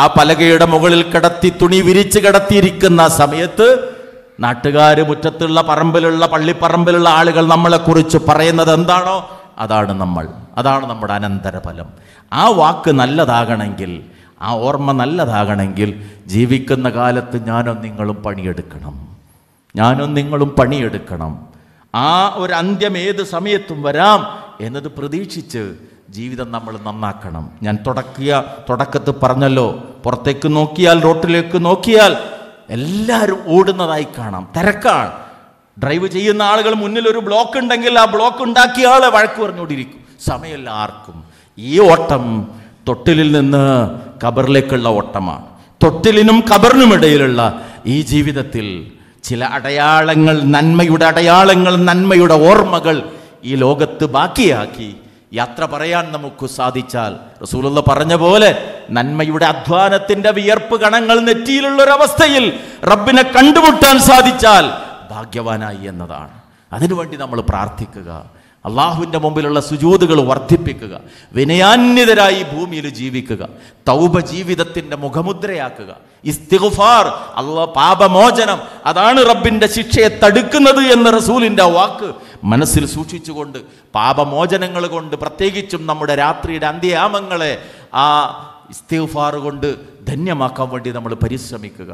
ആ പലകയുടെ മുകളിൽ കിടത്തി തുണി വിരിച്ച് കിടത്തിയിരിക്കുന്ന സമയത്ത് നാട്ടുകാർ മുറ്റത്തുള്ള പറമ്പിലുള്ള പള്ളിപ്പറമ്പിലുള്ള ആളുകൾ നമ്മളെക്കുറിച്ച് പറയുന്നത് എന്താണോ അതാണ് നമ്മൾ അതാണ് നമ്മുടെ അനന്തരഫലം ആ വാക്ക് നല്ലതാകണമെങ്കിൽ ആ ഓർമ്മ നല്ലതാകണമെങ്കിൽ ജീവിക്കുന്ന കാലത്ത് ഞാനും നിങ്ങളും പണിയെടുക്കണം ഞാനും നിങ്ങളും പണിയെടുക്കണം ആ ഒരു അന്ത്യം ഏത് സമയത്തും വരാം എന്നത് പ്രതീക്ഷിച്ച് ജീവിതം നമ്മൾ നന്നാക്കണം ഞാൻ തുടക്കിയ തുടക്കത്ത് പറഞ്ഞല്ലോ പുറത്തേക്ക് നോക്കിയാൽ റോട്ടിലേക്ക് നോക്കിയാൽ എല്ലാവരും ഓടുന്നതായി കാണാം തിരക്കാണ് ഡ്രൈവ് ചെയ്യുന്ന ആളുകൾ മുന്നിൽ ഒരു ബ്ലോക്ക് ഉണ്ടെങ്കിൽ ആ ബ്ലോക്ക് ഉണ്ടാക്കിയ ആളെ വഴക്ക് പറഞ്ഞുകൊണ്ടിരിക്കും സമയമില്ല ആർക്കും ഈ ഓട്ടം തൊട്ടിലിൽ നിന്ന് ഖബറിലേക്കുള്ള ഓട്ടമാണ് തൊട്ടിലിനും ഖബറിനുമിടയിലുള്ള ഈ ജീവിതത്തിൽ ചില അടയാളങ്ങൾ നന്മയുടെ അടയാളങ്ങൾ നന്മയുടെ ഓർമ്മകൾ ഈ ലോകത്ത് ബാക്കിയാക്കി യാത്ര പറയാൻ നമുക്ക് സാധിച്ചാൽ റസൂലുള്ള പറഞ്ഞ പോലെ നന്മയുടെ അധ്വാനത്തിന്റെ വിയർപ്പ് കണങ്ങൾ നെറ്റിയിലുള്ള ഒരവസ്ഥയിൽ റബ്ബിനെ കണ്ടുമുട്ടാൻ സാധിച്ചാൽ ഭാഗ്യവാനായി എന്നതാണ് അതിനുവേണ്ടി നമ്മൾ പ്രാർത്ഥിക്കുക അള്ളാഹുവിൻ്റെ മുമ്പിലുള്ള സുജൂതുകൾ വർദ്ധിപ്പിക്കുക വിനയാന്യതരായി ഭൂമിയിൽ ജീവിക്കുക തൗപ ജീവിതത്തിൻ്റെ മുഖമുദ്രയാക്കുക ഇസ്തിഗുഫാർ അള്ളാ പാപമോചനം അതാണ് റബ്ബിൻ്റെ ശിക്ഷയെ തടുക്കുന്നത് എന്ന റസൂലിൻ്റെ വാക്ക് മനസ്സിൽ സൂക്ഷിച്ചുകൊണ്ട് പാപമോചനങ്ങൾ കൊണ്ട് പ്രത്യേകിച്ചും നമ്മുടെ രാത്രിയുടെ അന്ത്യയാമങ്ങളെ ആ ഇസ്തിഗുഫാർ കൊണ്ട് ധന്യമാക്കാൻ വേണ്ടി നമ്മൾ പരിശ്രമിക്കുക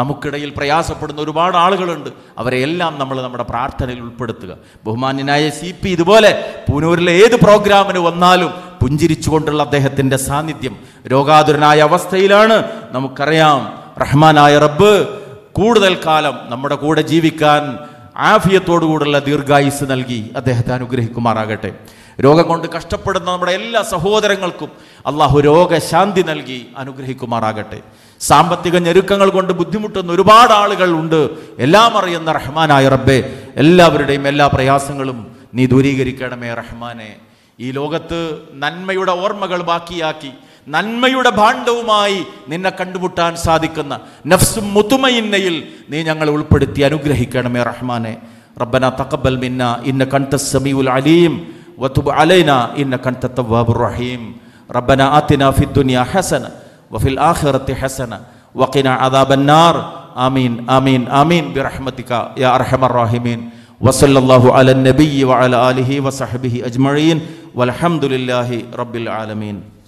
നമുക്കിടയിൽ പ്രയാസപ്പെടുന്ന ഒരുപാട് ആളുകളുണ്ട് അവരെ എല്ലാം നമ്മൾ നമ്മുടെ പ്രാർത്ഥനയിൽ ഉൾപ്പെടുത്തുക ബഹുമാന്യനായ സി പി ഇതുപോലെ പൂനൂരിലെ ഏത് പ്രോഗ്രാമിന് വന്നാലും പുഞ്ചിരിച്ചുകൊണ്ടുള്ള അദ്ദേഹത്തിൻ്റെ സാന്നിധ്യം രോഗാതുരനായ അവസ്ഥയിലാണ് നമുക്കറിയാം റഹ്മാനായ റബ്ബ് കൂടുതൽ കാലം നമ്മുടെ കൂടെ ജീവിക്കാൻ ആഫിയത്തോടുകൂടുള്ള ദീർഘായുസ് നൽകി അദ്ദേഹത്തെ അനുഗ്രഹിക്കുമാറാകട്ടെ രോഗം കൊണ്ട് കഷ്ടപ്പെടുന്ന നമ്മുടെ എല്ലാ സഹോദരങ്ങൾക്കും അള്ളാഹു രോഗശാന്തി നൽകി അനുഗ്രഹിക്കുമാറാകട്ടെ സാമ്പത്തിക ഞെരുക്കങ്ങൾ കൊണ്ട് ബുദ്ധിമുട്ടുന്ന ഒരുപാട് ആളുകൾ ഉണ്ട് എല്ലാം അറിയുന്ന റഹ്മാനായ റബ്ബെ എല്ലാവരുടെയും എല്ലാ പ്രയാസങ്ങളും നീ ദൂരീകരിക്കണമേ റഹ്മാനെ ഈ ലോകത്ത് നന്മയുടെ ഓർമ്മകൾ ബാക്കിയാക്കി നന്മയുടെ ഭാണ്ഡവുമായി നിന്നെ കണ്ടുമുട്ടാൻ സാധിക്കുന്ന നഫ്സും മുത്തുമയിന്നയിൽ നീ ഞങ്ങൾ ഉൾപ്പെടുത്തി അനുഗ്രഹിക്കണമേ റഹ്മാനെ റബ്ബന തക്കബൽ മിന്ന ഇന്ന കണ്ട സമീഉൽ അലീം وتب علينا إنك أنت التواب الرحيم ربنا آتنا في الدنيا حسنة وفي الآخرة حسنة وقنا عذاب النار آمين آمين آمين برحمتك يا أرحم الراحمين وصلى الله على النبي وعلى آله وصحبه أجمعين والحمد لله رب العالمين